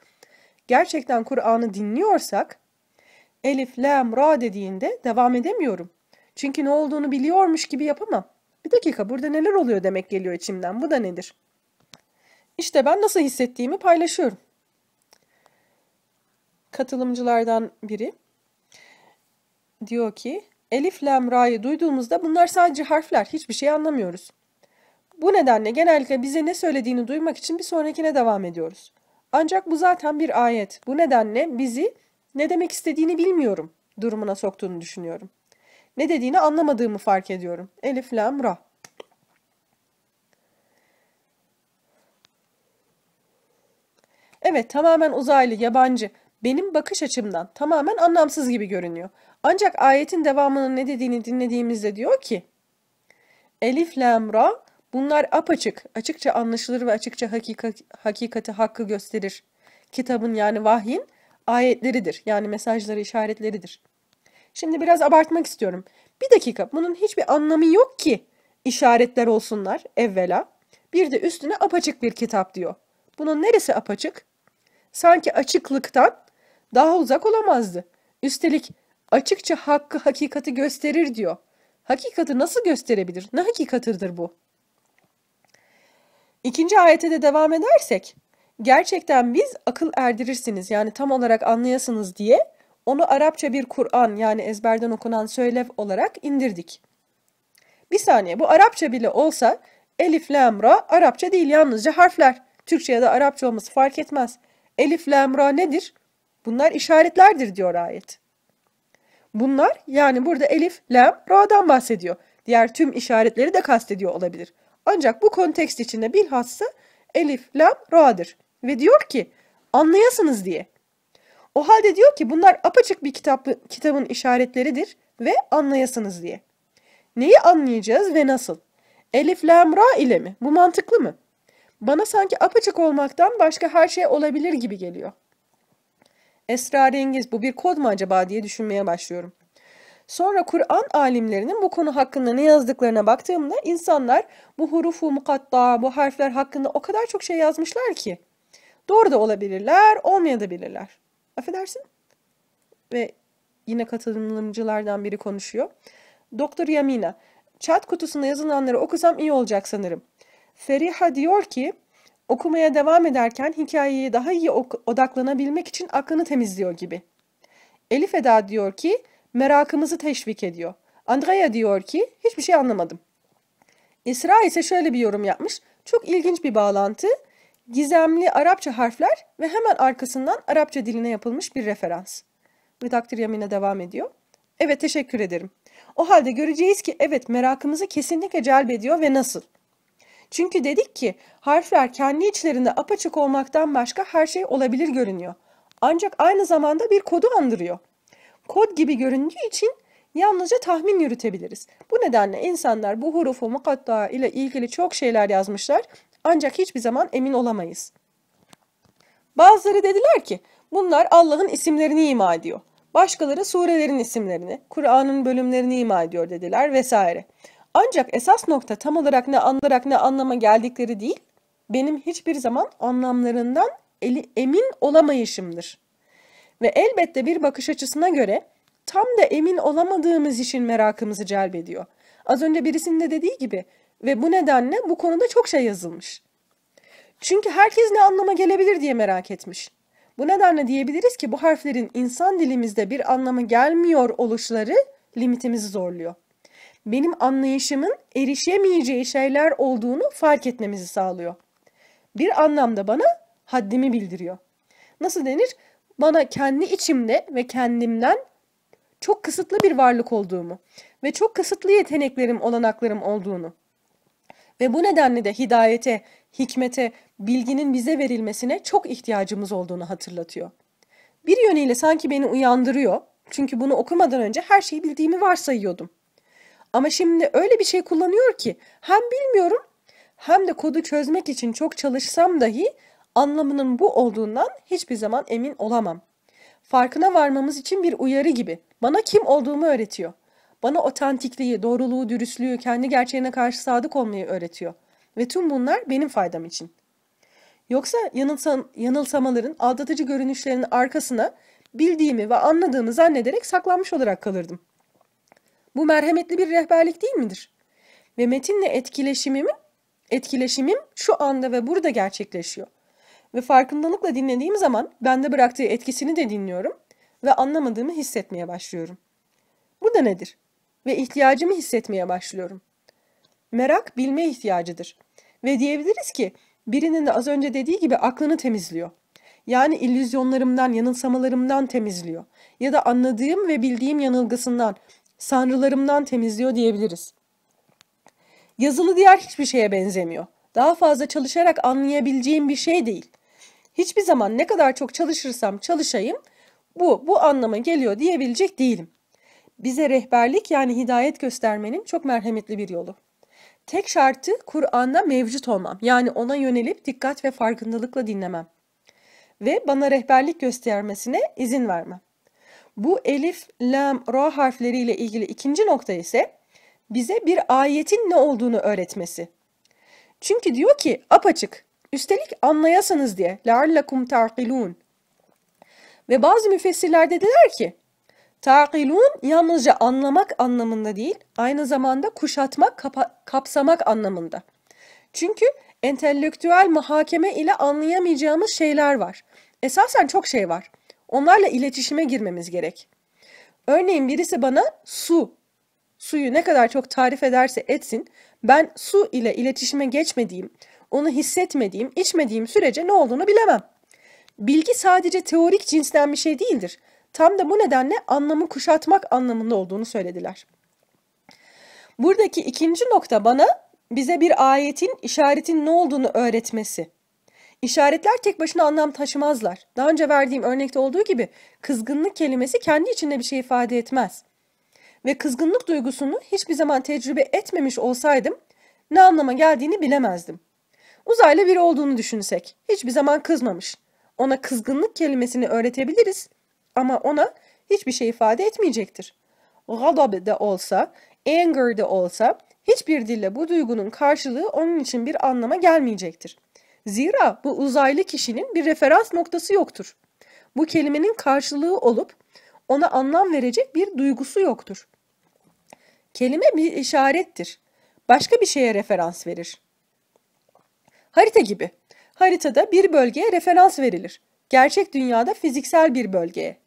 Gerçekten Kur'an'ı dinliyorsak Elif, Lam, Ra dediğinde devam edemiyorum. Çünkü ne olduğunu biliyormuş gibi yapamam. Bir dakika burada neler oluyor demek geliyor içimden. Bu da nedir? İşte ben nasıl hissettiğimi paylaşıyorum. Katılımcılardan biri diyor ki Elif, Lemra'yı duyduğumuzda bunlar sadece harfler, hiçbir şey anlamıyoruz. Bu nedenle genellikle bize ne söylediğini duymak için bir sonrakine devam ediyoruz. Ancak bu zaten bir ayet. Bu nedenle bizi ne demek istediğini bilmiyorum durumuna soktuğunu düşünüyorum. Ne dediğini anlamadığımı fark ediyorum. Elif, Lemra. Evet tamamen uzaylı, yabancı, benim bakış açımdan tamamen anlamsız gibi görünüyor. Ancak ayetin devamının ne dediğini dinlediğimizde diyor ki Elif lam ra bunlar apaçık, açıkça anlaşılır ve açıkça hakika, hakikati hakkı gösterir. Kitabın yani vahyin ayetleridir. Yani mesajları, işaretleridir. Şimdi biraz abartmak istiyorum. Bir dakika bunun hiçbir anlamı yok ki işaretler olsunlar evvela. Bir de üstüne apaçık bir kitap diyor. Bunun neresi apaçık? Sanki açıklıktan daha uzak olamazdı. Üstelik Açıkça hakkı hakikati gösterir diyor. Hakikati nasıl gösterebilir? Ne hakikatıdır bu? İkinci ayete de devam edersek, gerçekten biz akıl erdirirsiniz yani tam olarak anlayasınız diye onu Arapça bir Kur'an yani ezberden okunan söylev olarak indirdik. Bir saniye bu Arapça bile olsa Elif, Lam, Ra Arapça değil yalnızca harfler. Türkçe ya da Arapça olması fark etmez. Elif, Lam, Ra nedir? Bunlar işaretlerdir diyor ayet. Bunlar yani burada elif, lem, ra'dan bahsediyor. Diğer tüm işaretleri de kastediyor olabilir. Ancak bu kontekst içinde bilhassa elif, lem, ra'dır. Ve diyor ki anlayasınız diye. O halde diyor ki bunlar apaçık bir kitap, kitabın işaretleridir ve anlayasınız diye. Neyi anlayacağız ve nasıl? Elif, lam, ra ile mi? Bu mantıklı mı? Bana sanki apaçık olmaktan başka her şey olabilir gibi geliyor. Esrarengiz bu bir kod mu acaba diye düşünmeye başlıyorum. Sonra Kur'an alimlerinin bu konu hakkında ne yazdıklarına baktığımda insanlar bu hurufu mukatta, bu harfler hakkında o kadar çok şey yazmışlar ki. Doğru da olabilirler, olmayabilirler. Affedersin. Ve yine katılımcılardan biri konuşuyor. Doktor Yamina, Chat kutusunda yazılanları okusam iyi olacak sanırım. Feriha diyor ki, Okumaya devam ederken hikayeye daha iyi odaklanabilmek için aklını temizliyor gibi. Elif Eda diyor ki merakımızı teşvik ediyor. Andrea diyor ki hiçbir şey anlamadım. İsra ise şöyle bir yorum yapmış. Çok ilginç bir bağlantı. Gizemli Arapça harfler ve hemen arkasından Arapça diline yapılmış bir referans. Redaktir Yamine devam ediyor. Evet teşekkür ederim. O halde göreceğiz ki evet merakımızı kesinlikle celbediyor ve nasıl? Çünkü dedik ki harfler kendi içlerinde apaçık olmaktan başka her şey olabilir görünüyor. Ancak aynı zamanda bir kodu andırıyor. Kod gibi göründüğü için yalnızca tahmin yürütebiliriz. Bu nedenle insanlar bu hurufu mukatta ile ilgili çok şeyler yazmışlar ancak hiçbir zaman emin olamayız. Bazıları dediler ki bunlar Allah'ın isimlerini ima ediyor. Başkaları surelerin isimlerini, Kur'an'ın bölümlerini ima ediyor dediler vesaire. Ancak esas nokta tam olarak ne anlarak ne anlama geldikleri değil, benim hiçbir zaman anlamlarından eli, emin olamayışımdır. Ve elbette bir bakış açısına göre tam da emin olamadığımız işin merakımızı celbediyor. Az önce birisinin de dediği gibi ve bu nedenle bu konuda çok şey yazılmış. Çünkü herkes ne anlama gelebilir diye merak etmiş. Bu nedenle diyebiliriz ki bu harflerin insan dilimizde bir anlama gelmiyor oluşları limitimizi zorluyor benim anlayışımın erişemeyeceği şeyler olduğunu fark etmemizi sağlıyor. Bir anlamda bana haddimi bildiriyor. Nasıl denir? Bana kendi içimde ve kendimden çok kısıtlı bir varlık olduğumu ve çok kısıtlı yeteneklerim, olanaklarım olduğunu ve bu nedenle de hidayete, hikmete, bilginin bize verilmesine çok ihtiyacımız olduğunu hatırlatıyor. Bir yönüyle sanki beni uyandırıyor. Çünkü bunu okumadan önce her şeyi bildiğimi varsayıyordum. Ama şimdi öyle bir şey kullanıyor ki hem bilmiyorum hem de kodu çözmek için çok çalışsam dahi anlamının bu olduğundan hiçbir zaman emin olamam. Farkına varmamız için bir uyarı gibi. Bana kim olduğumu öğretiyor. Bana otantikliği, doğruluğu, dürüstlüğü, kendi gerçeğine karşı sadık olmayı öğretiyor. Ve tüm bunlar benim faydam için. Yoksa yanılsam, yanılsamaların, aldatıcı görünüşlerinin arkasına bildiğimi ve anladığımı zannederek saklanmış olarak kalırdım. Bu merhametli bir rehberlik değil midir? Ve metinle etkileşimim, etkileşimim şu anda ve burada gerçekleşiyor. Ve farkındalıkla dinlediğim zaman bende bıraktığı etkisini de dinliyorum ve anlamadığımı hissetmeye başlıyorum. Bu da nedir? Ve ihtiyacımı hissetmeye başlıyorum. Merak bilme ihtiyacıdır. Ve diyebiliriz ki birinin de az önce dediği gibi aklını temizliyor. Yani illüzyonlarımdan, yanılsamalarımdan temizliyor. Ya da anladığım ve bildiğim yanılgısından, sanrılarımdan temizliyor diyebiliriz. Yazılı diğer hiçbir şeye benzemiyor. Daha fazla çalışarak anlayabileceğim bir şey değil. Hiçbir zaman ne kadar çok çalışırsam çalışayım bu bu anlama geliyor diyebilecek değilim. Bize rehberlik yani hidayet göstermenin çok merhametli bir yolu. Tek şartı Kur'an'da mevcut olmam. Yani ona yönelip dikkat ve farkındalıkla dinlemem. Ve bana rehberlik göstermesine izin vermem. Bu elif, lam, ra harfleriyle ilgili ikinci nokta ise bize bir ayetin ne olduğunu öğretmesi. Çünkü diyor ki apaçık, üstelik anlayasınız diye لَعَلَّكُمْ تَعْقِلُونَ Ve bazı müfessirler dediler ki, Ta'kilun yalnızca anlamak anlamında değil, aynı zamanda kuşatmak, kapa- kapsamak anlamında. Çünkü entelektüel muhakeme ile anlayamayacağımız şeyler var. Esasen çok şey var. Onlarla iletişime girmemiz gerek. Örneğin birisi bana su, suyu ne kadar çok tarif ederse etsin, ben su ile iletişime geçmediğim, onu hissetmediğim, içmediğim sürece ne olduğunu bilemem. Bilgi sadece teorik cinsten bir şey değildir. Tam da bu nedenle anlamı kuşatmak anlamında olduğunu söylediler. Buradaki ikinci nokta bana bize bir ayetin işaretin ne olduğunu öğretmesi. İşaretler tek başına anlam taşımazlar. Daha önce verdiğim örnekte olduğu gibi kızgınlık kelimesi kendi içinde bir şey ifade etmez. Ve kızgınlık duygusunu hiçbir zaman tecrübe etmemiş olsaydım ne anlama geldiğini bilemezdim. Uzaylı biri olduğunu düşünsek hiçbir zaman kızmamış. Ona kızgınlık kelimesini öğretebiliriz ama ona hiçbir şey ifade etmeyecektir. Gadab de olsa, anger de olsa hiçbir dille bu duygunun karşılığı onun için bir anlama gelmeyecektir.'' Zira bu uzaylı kişinin bir referans noktası yoktur. Bu kelimenin karşılığı olup ona anlam verecek bir duygusu yoktur. Kelime bir işarettir. Başka bir şeye referans verir. Harita gibi. Haritada bir bölgeye referans verilir. Gerçek dünyada fiziksel bir bölgeye.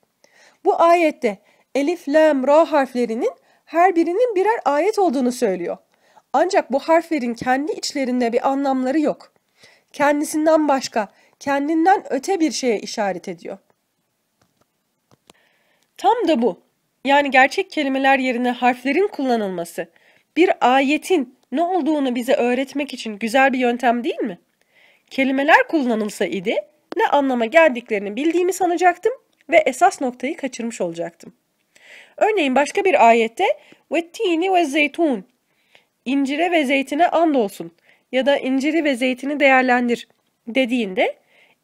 Bu ayette elif, lam, ra harflerinin her birinin birer ayet olduğunu söylüyor. Ancak bu harflerin kendi içlerinde bir anlamları yok kendisinden başka, kendinden öte bir şeye işaret ediyor. Tam da bu. Yani gerçek kelimeler yerine harflerin kullanılması bir ayetin ne olduğunu bize öğretmek için güzel bir yöntem değil mi? Kelimeler kullanılsa idi ne anlama geldiklerini bildiğimi sanacaktım ve esas noktayı kaçırmış olacaktım. Örneğin başka bir ayette ve tini ve zeytun incire ve zeytine and olsun ya da inciri ve zeytini değerlendir dediğinde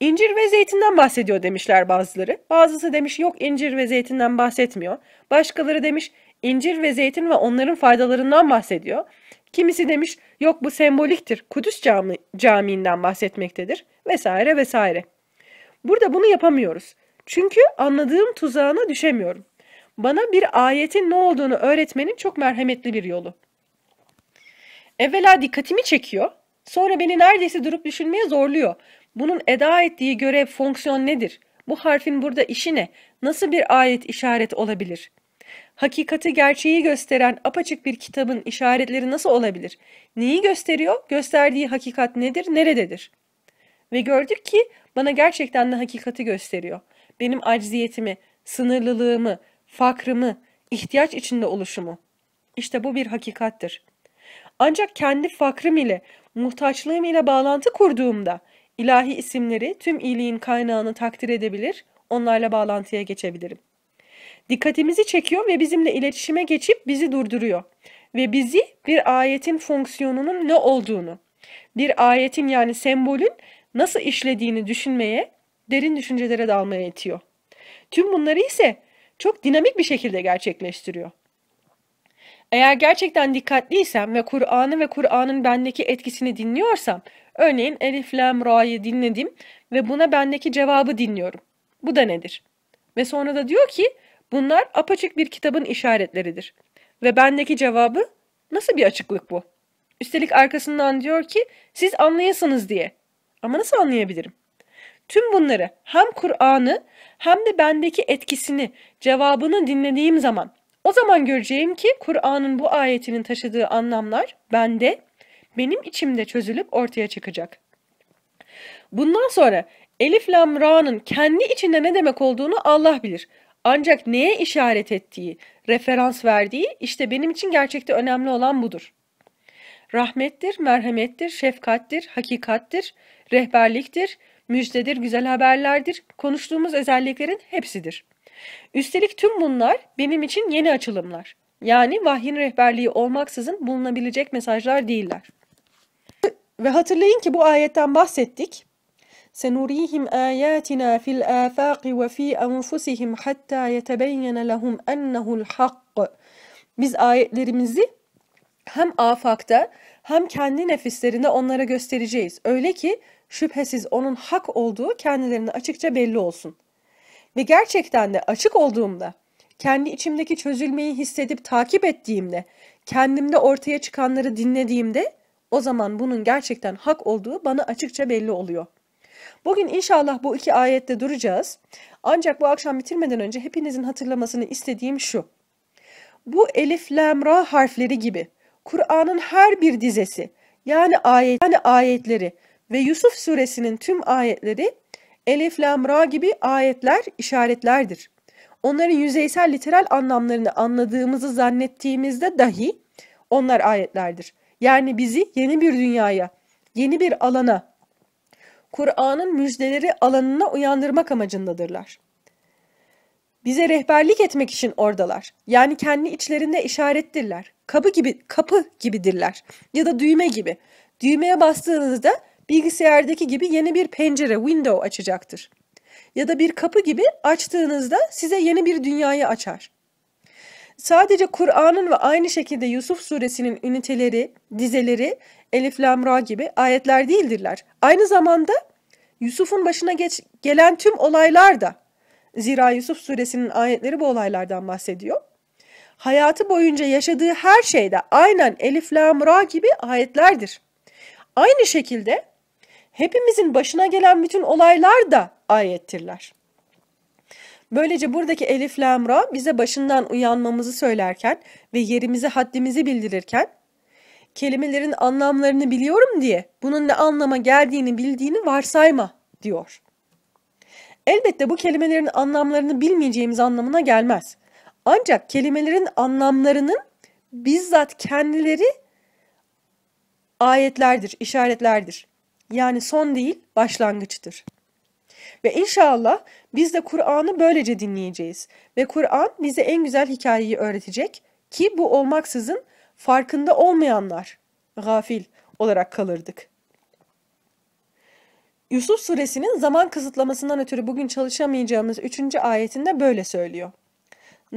incir ve zeytinden bahsediyor demişler bazıları. Bazısı demiş yok incir ve zeytinden bahsetmiyor. Başkaları demiş incir ve zeytin ve onların faydalarından bahsediyor. Kimisi demiş yok bu semboliktir. Kudüs cami, Camii'nden bahsetmektedir vesaire vesaire. Burada bunu yapamıyoruz. Çünkü anladığım tuzağına düşemiyorum. Bana bir ayetin ne olduğunu öğretmenin çok merhametli bir yolu evvela dikkatimi çekiyor, sonra beni neredeyse durup düşünmeye zorluyor. Bunun eda ettiği görev, fonksiyon nedir? Bu harfin burada işi ne? Nasıl bir ayet işaret olabilir? Hakikati gerçeği gösteren apaçık bir kitabın işaretleri nasıl olabilir? Neyi gösteriyor? Gösterdiği hakikat nedir? Nerededir? Ve gördük ki bana gerçekten de hakikati gösteriyor. Benim acziyetimi, sınırlılığımı, fakrımı, ihtiyaç içinde oluşumu. İşte bu bir hakikattir. Ancak kendi fakrım ile, muhtaçlığım ile bağlantı kurduğumda ilahi isimleri tüm iyiliğin kaynağını takdir edebilir, onlarla bağlantıya geçebilirim. Dikkatimizi çekiyor ve bizimle iletişime geçip bizi durduruyor ve bizi bir ayetin fonksiyonunun ne olduğunu, bir ayetin yani sembolün nasıl işlediğini düşünmeye, derin düşüncelere dalmaya itiyor. Tüm bunları ise çok dinamik bir şekilde gerçekleştiriyor. Eğer gerçekten dikkatliysem ve Kur'an'ı ve Kur'an'ın bendeki etkisini dinliyorsam, örneğin Elif Lam Ra'yı dinledim ve buna bendeki cevabı dinliyorum. Bu da nedir? Ve sonra da diyor ki, bunlar apaçık bir kitabın işaretleridir. Ve bendeki cevabı nasıl bir açıklık bu? Üstelik arkasından diyor ki, siz anlayasınız diye. Ama nasıl anlayabilirim? Tüm bunları hem Kur'an'ı hem de bendeki etkisini, cevabını dinlediğim zaman o zaman göreceğim ki Kur'an'ın bu ayetinin taşıdığı anlamlar bende, benim içimde çözülüp ortaya çıkacak. Bundan sonra Elif Lam Ra'nın kendi içinde ne demek olduğunu Allah bilir. Ancak neye işaret ettiği, referans verdiği işte benim için gerçekte önemli olan budur. Rahmettir, merhamettir, şefkattir, hakikattir, rehberliktir, müjdedir, güzel haberlerdir, konuştuğumuz özelliklerin hepsidir.'' Üstelik tüm bunlar benim için yeni açılımlar. Yani vahyin rehberliği olmaksızın bulunabilecek mesajlar değiller. Ve hatırlayın ki bu ayetten bahsettik. Senurihim سنريهم fil في ve fi أنفسهم hatta يتبين لهم أنه الحق. Biz ayetlerimizi hem afakta hem kendi nefislerinde onlara göstereceğiz. Öyle ki şüphesiz onun hak olduğu kendilerine açıkça belli olsun.'' ve gerçekten de açık olduğumda, kendi içimdeki çözülmeyi hissedip takip ettiğimde, kendimde ortaya çıkanları dinlediğimde o zaman bunun gerçekten hak olduğu bana açıkça belli oluyor. Bugün inşallah bu iki ayette duracağız. Ancak bu akşam bitirmeden önce hepinizin hatırlamasını istediğim şu. Bu elif, lam, ra harfleri gibi Kur'an'ın her bir dizesi yani ayet yani ayetleri ve Yusuf suresinin tüm ayetleri Elif, Lamra gibi ayetler işaretlerdir. Onların yüzeysel literal anlamlarını anladığımızı zannettiğimizde dahi onlar ayetlerdir. Yani bizi yeni bir dünyaya, yeni bir alana, Kur'an'ın müjdeleri alanına uyandırmak amacındadırlar. Bize rehberlik etmek için oradalar. Yani kendi içlerinde işarettirler. Kapı gibi kapı gibidirler ya da düğme gibi. Düğmeye bastığınızda bilgisayardaki gibi yeni bir pencere window açacaktır. Ya da bir kapı gibi açtığınızda size yeni bir dünyayı açar. Sadece Kur'an'ın ve aynı şekilde Yusuf suresinin üniteleri, dizeleri, Elif Lam Ra gibi ayetler değildirler. Aynı zamanda Yusuf'un başına geç, gelen tüm olaylar da zira Yusuf suresinin ayetleri bu olaylardan bahsediyor. Hayatı boyunca yaşadığı her şeyde aynen Elif Lam Ra gibi ayetlerdir. Aynı şekilde hepimizin başına gelen bütün olaylar da ayettirler. Böylece buradaki Elif Lamra bize başından uyanmamızı söylerken ve yerimizi haddimizi bildirirken kelimelerin anlamlarını biliyorum diye bunun ne anlama geldiğini bildiğini varsayma diyor. Elbette bu kelimelerin anlamlarını bilmeyeceğimiz anlamına gelmez. Ancak kelimelerin anlamlarının bizzat kendileri ayetlerdir, işaretlerdir yani son değil başlangıçtır. Ve inşallah biz de Kur'an'ı böylece dinleyeceğiz ve Kur'an bize en güzel hikayeyi öğretecek ki bu olmaksızın farkında olmayanlar gafil olarak kalırdık. Yusuf suresinin zaman kısıtlamasından ötürü bugün çalışamayacağımız 3. ayetinde böyle söylüyor.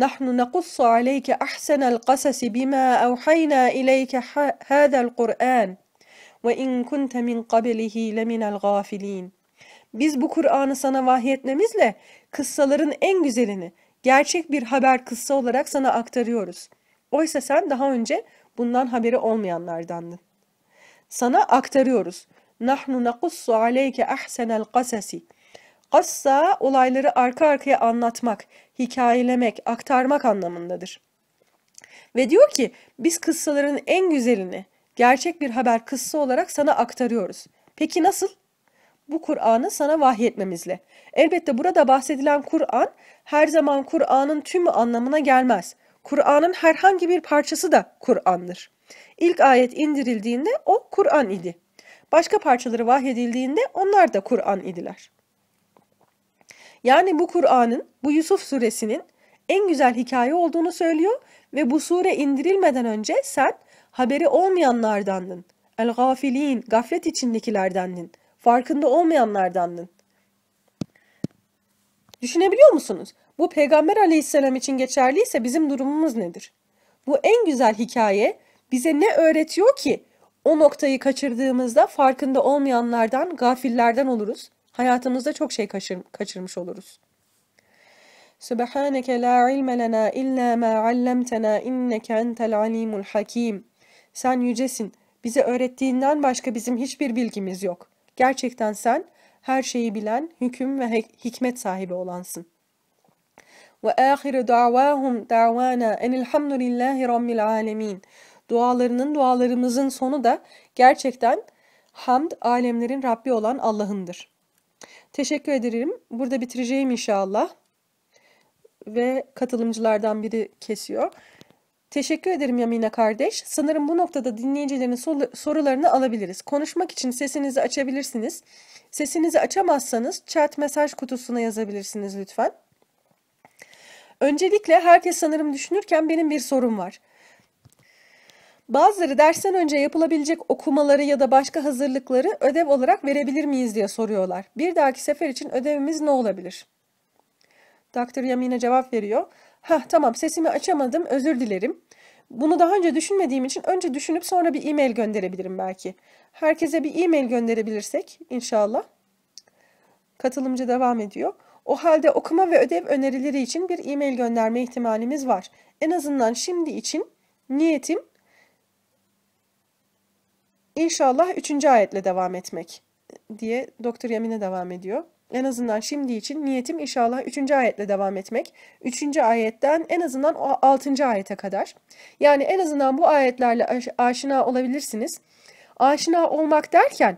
نحن نقص عليك أحسن القصص بما أوحينا إليك هذا القرآن ve in kunte min qablihi leminel gafilin. Biz bu Kur'an'ı sana vahyetmemizle kıssaların en güzelini gerçek bir haber kıssa olarak sana aktarıyoruz. Oysa sen daha önce bundan haberi olmayanlardandın. Sana aktarıyoruz. Nahnu nakussu aleyke ahsenel kasasi. Kassa olayları arka arkaya anlatmak, hikayelemek, aktarmak anlamındadır. Ve diyor ki biz kıssaların en güzelini gerçek bir haber kıssı olarak sana aktarıyoruz. Peki nasıl? Bu Kur'an'ı sana vahyetmemizle. Elbette burada bahsedilen Kur'an her zaman Kur'an'ın tümü anlamına gelmez. Kur'an'ın herhangi bir parçası da Kur'an'dır. İlk ayet indirildiğinde o Kur'an idi. Başka parçaları vahyedildiğinde onlar da Kur'an idiler. Yani bu Kur'an'ın, bu Yusuf suresinin en güzel hikaye olduğunu söylüyor ve bu sure indirilmeden önce sen Haberi olmayanlardandın. El-gafilin, gaflet içindekilerdendin. Farkında olmayanlardandın. Düşünebiliyor musunuz? Bu Peygamber aleyhisselam için geçerliyse bizim durumumuz nedir? Bu en güzel hikaye bize ne öğretiyor ki o noktayı kaçırdığımızda farkında olmayanlardan, gafillerden oluruz. Hayatımızda çok şey kaçır, kaçırmış oluruz. Subhaneke la ilme lena illa ma allamtana inneke entel alimul hakim. Sen yücesin. Bize öğrettiğinden başka bizim hiçbir bilgimiz yok. Gerçekten sen her şeyi bilen, hüküm ve hikmet sahibi olansın. Ve ahiru davahum davana enilhamdülillahi rabbil alemin. Dualarının, dualarımızın sonu da gerçekten hamd alemlerin Rabbi olan Allah'ındır. Teşekkür ederim. Burada bitireceğim inşallah. Ve katılımcılardan biri kesiyor. Teşekkür ederim Yamina kardeş. Sanırım bu noktada dinleyicilerin sorularını alabiliriz. Konuşmak için sesinizi açabilirsiniz. Sesinizi açamazsanız chat mesaj kutusuna yazabilirsiniz lütfen. Öncelikle herkes sanırım düşünürken benim bir sorum var. Bazıları dersten önce yapılabilecek okumaları ya da başka hazırlıkları ödev olarak verebilir miyiz diye soruyorlar. Bir dahaki sefer için ödevimiz ne olabilir? Doktor Yamina cevap veriyor. Ha tamam sesimi açamadım özür dilerim. Bunu daha önce düşünmediğim için önce düşünüp sonra bir e-mail gönderebilirim belki. Herkese bir e-mail gönderebilirsek inşallah. Katılımcı devam ediyor. O halde okuma ve ödev önerileri için bir e-mail gönderme ihtimalimiz var. En azından şimdi için niyetim inşallah 3. ayetle devam etmek diye Doktor Yamine devam ediyor. En azından şimdi için niyetim inşallah 3. ayetle devam etmek. 3. ayetten en azından 6. ayete kadar. Yani en azından bu ayetlerle aşina olabilirsiniz. Aşina olmak derken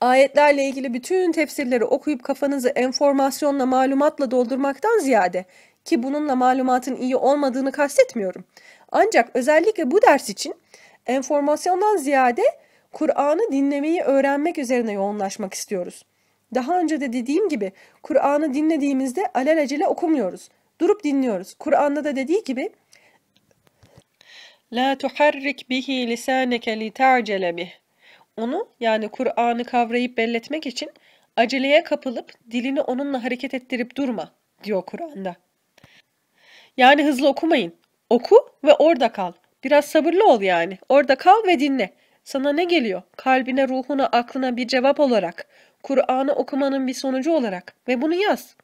ayetlerle ilgili bütün tefsirleri okuyup kafanızı enformasyonla, malumatla doldurmaktan ziyade ki bununla malumatın iyi olmadığını kastetmiyorum. Ancak özellikle bu ders için enformasyondan ziyade Kur'an'ı dinlemeyi öğrenmek üzerine yoğunlaşmak istiyoruz. Daha önce de dediğim gibi Kur'an'ı dinlediğimizde alelacele okumuyoruz. Durup dinliyoruz. Kur'an'da da dediği gibi La tuharrik bihi lisaneke li Onu yani Kur'an'ı kavrayıp belletmek için aceleye kapılıp dilini onunla hareket ettirip durma diyor Kur'an'da. Yani hızlı okumayın. Oku ve orada kal. Biraz sabırlı ol yani. Orada kal ve dinle. Sana ne geliyor? Kalbine, ruhuna, aklına bir cevap olarak Kur'an'ı okumanın bir sonucu olarak ve bunu yaz.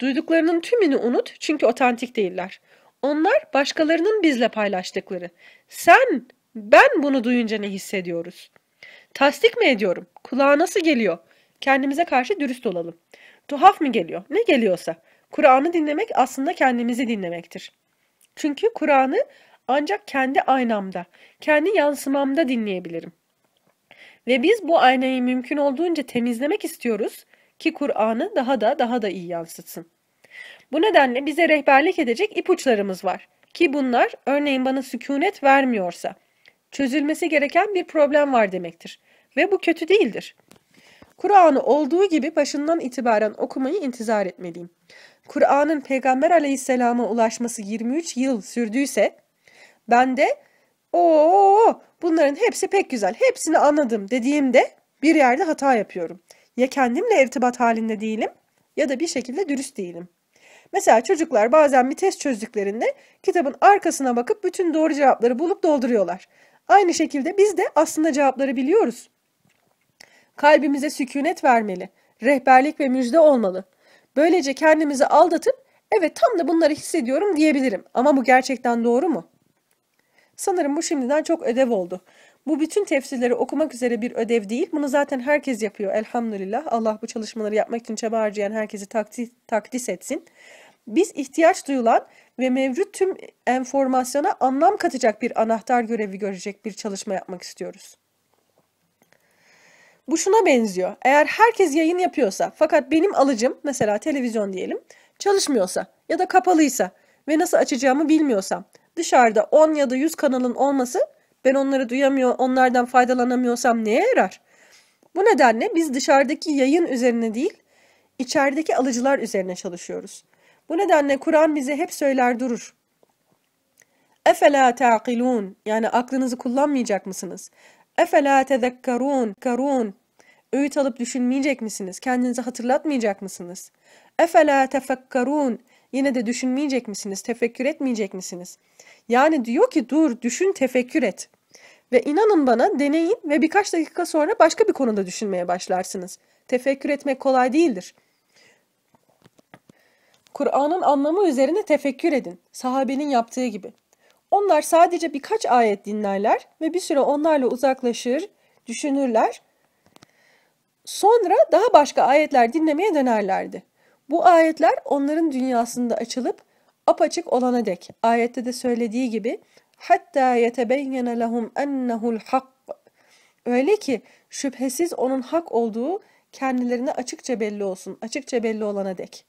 Duyduklarının tümünü unut çünkü otantik değiller. Onlar başkalarının bizle paylaştıkları. Sen, ben bunu duyunca ne hissediyoruz? Tasdik mi ediyorum? Kulağa nasıl geliyor? Kendimize karşı dürüst olalım. Tuhaf mı geliyor? Ne geliyorsa. Kur'an'ı dinlemek aslında kendimizi dinlemektir. Çünkü Kur'an'ı ancak kendi aynamda, kendi yansımamda dinleyebilirim. Ve biz bu aynayı mümkün olduğunca temizlemek istiyoruz ki Kur'an'ı daha da daha da iyi yansıtsın. Bu nedenle bize rehberlik edecek ipuçlarımız var ki bunlar örneğin bana sükunet vermiyorsa çözülmesi gereken bir problem var demektir ve bu kötü değildir. Kur'an'ı olduğu gibi başından itibaren okumayı intizar etmeliyim. Kur'an'ın Peygamber aleyhisselama ulaşması 23 yıl sürdüyse ben de o bunların hepsi pek güzel, hepsini anladım dediğimde bir yerde hata yapıyorum. Ya kendimle irtibat halinde değilim ya da bir şekilde dürüst değilim. Mesela çocuklar bazen bir test çözdüklerinde kitabın arkasına bakıp bütün doğru cevapları bulup dolduruyorlar. Aynı şekilde biz de aslında cevapları biliyoruz. Kalbimize sükunet vermeli, rehberlik ve müjde olmalı. Böylece kendimizi aldatıp evet tam da bunları hissediyorum diyebilirim ama bu gerçekten doğru mu? Sanırım bu şimdiden çok ödev oldu. Bu bütün tefsirleri okumak üzere bir ödev değil. Bunu zaten herkes yapıyor elhamdülillah. Allah bu çalışmaları yapmak için çaba harcayan herkesi takdis, takdis etsin. Biz ihtiyaç duyulan ve mevcut tüm enformasyona anlam katacak bir anahtar görevi görecek bir çalışma yapmak istiyoruz. Bu şuna benziyor. Eğer herkes yayın yapıyorsa fakat benim alıcım mesela televizyon diyelim çalışmıyorsa ya da kapalıysa ve nasıl açacağımı bilmiyorsam dışarıda 10 ya da 100 kanalın olması ben onları duyamıyor, onlardan faydalanamıyorsam neye yarar? Bu nedenle biz dışarıdaki yayın üzerine değil, içerideki alıcılar üzerine çalışıyoruz. Bu nedenle Kur'an bize hep söyler durur. Efela taqilun yani aklınızı kullanmayacak mısınız? Efela tezekkarun karun öğüt alıp düşünmeyecek misiniz? Kendinizi hatırlatmayacak mısınız? Efela tefekkarun Yine de düşünmeyecek misiniz? Tefekkür etmeyecek misiniz? Yani diyor ki dur düşün tefekkür et. Ve inanın bana deneyin ve birkaç dakika sonra başka bir konuda düşünmeye başlarsınız. Tefekkür etmek kolay değildir. Kur'an'ın anlamı üzerine tefekkür edin. Sahabenin yaptığı gibi. Onlar sadece birkaç ayet dinlerler ve bir süre onlarla uzaklaşır, düşünürler. Sonra daha başka ayetler dinlemeye dönerlerdi. Bu ayetler onların dünyasında açılıp apaçık olana dek ayette de söylediği gibi hatta yetebeyyene lehum ennehu'l hak öyle ki şüphesiz onun hak olduğu kendilerine açıkça belli olsun, açıkça belli olana dek.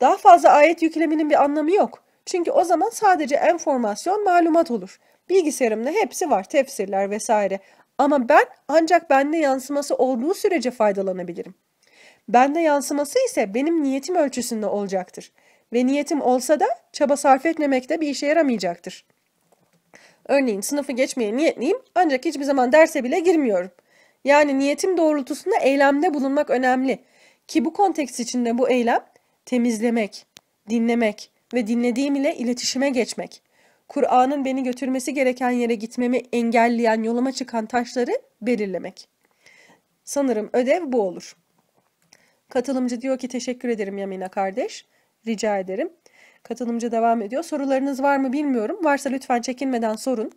Daha fazla ayet yükleminin bir anlamı yok. Çünkü o zaman sadece enformasyon, malumat olur. Bilgisayarımda hepsi var, tefsirler vesaire. Ama ben ancak bende yansıması olduğu sürece faydalanabilirim. Bende yansıması ise benim niyetim ölçüsünde olacaktır. Ve niyetim olsa da çaba sarf etmemekte bir işe yaramayacaktır. Örneğin sınıfı geçmeye niyetliyim ancak hiçbir zaman derse bile girmiyorum. Yani niyetim doğrultusunda eylemde bulunmak önemli. Ki bu konteks içinde bu eylem temizlemek, dinlemek ve dinlediğim ile iletişime geçmek. Kur'an'ın beni götürmesi gereken yere gitmemi engelleyen yoluma çıkan taşları belirlemek. Sanırım ödev bu olur. Katılımcı diyor ki teşekkür ederim Yamina kardeş. Rica ederim. Katılımcı devam ediyor. Sorularınız var mı bilmiyorum. Varsa lütfen çekinmeden sorun.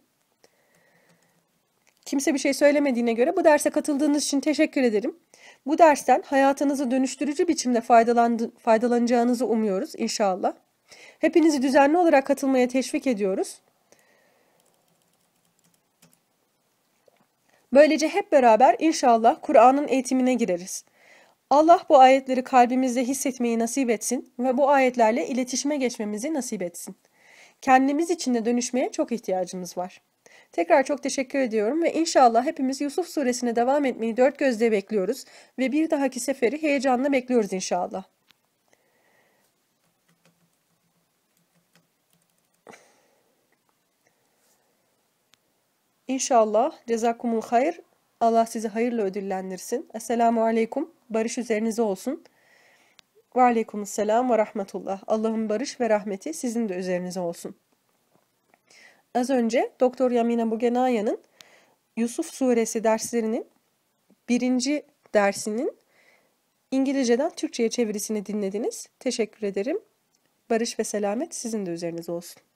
Kimse bir şey söylemediğine göre bu derse katıldığınız için teşekkür ederim. Bu dersten hayatınızı dönüştürücü biçimde faydalanacağınızı umuyoruz inşallah. Hepinizi düzenli olarak katılmaya teşvik ediyoruz. Böylece hep beraber inşallah Kur'an'ın eğitimine gireriz. Allah bu ayetleri kalbimizde hissetmeyi nasip etsin ve bu ayetlerle iletişime geçmemizi nasip etsin. Kendimiz içinde dönüşmeye çok ihtiyacımız var. Tekrar çok teşekkür ediyorum ve inşallah hepimiz Yusuf suresine devam etmeyi dört gözle bekliyoruz ve bir dahaki seferi heyecanla bekliyoruz inşallah. İnşallah cezakumul hayır. Allah sizi hayırla ödüllendirsin. Esselamu Aleyküm. Barış üzerinize olsun. Ve Aleyküm Selam ve Rahmetullah. Allah'ın barış ve rahmeti sizin de üzerinize olsun. Az önce Doktor Yamina Bugenaya'nın Yusuf Suresi derslerinin birinci dersinin İngilizceden Türkçe'ye çevirisini dinlediniz. Teşekkür ederim. Barış ve selamet sizin de üzerinize olsun.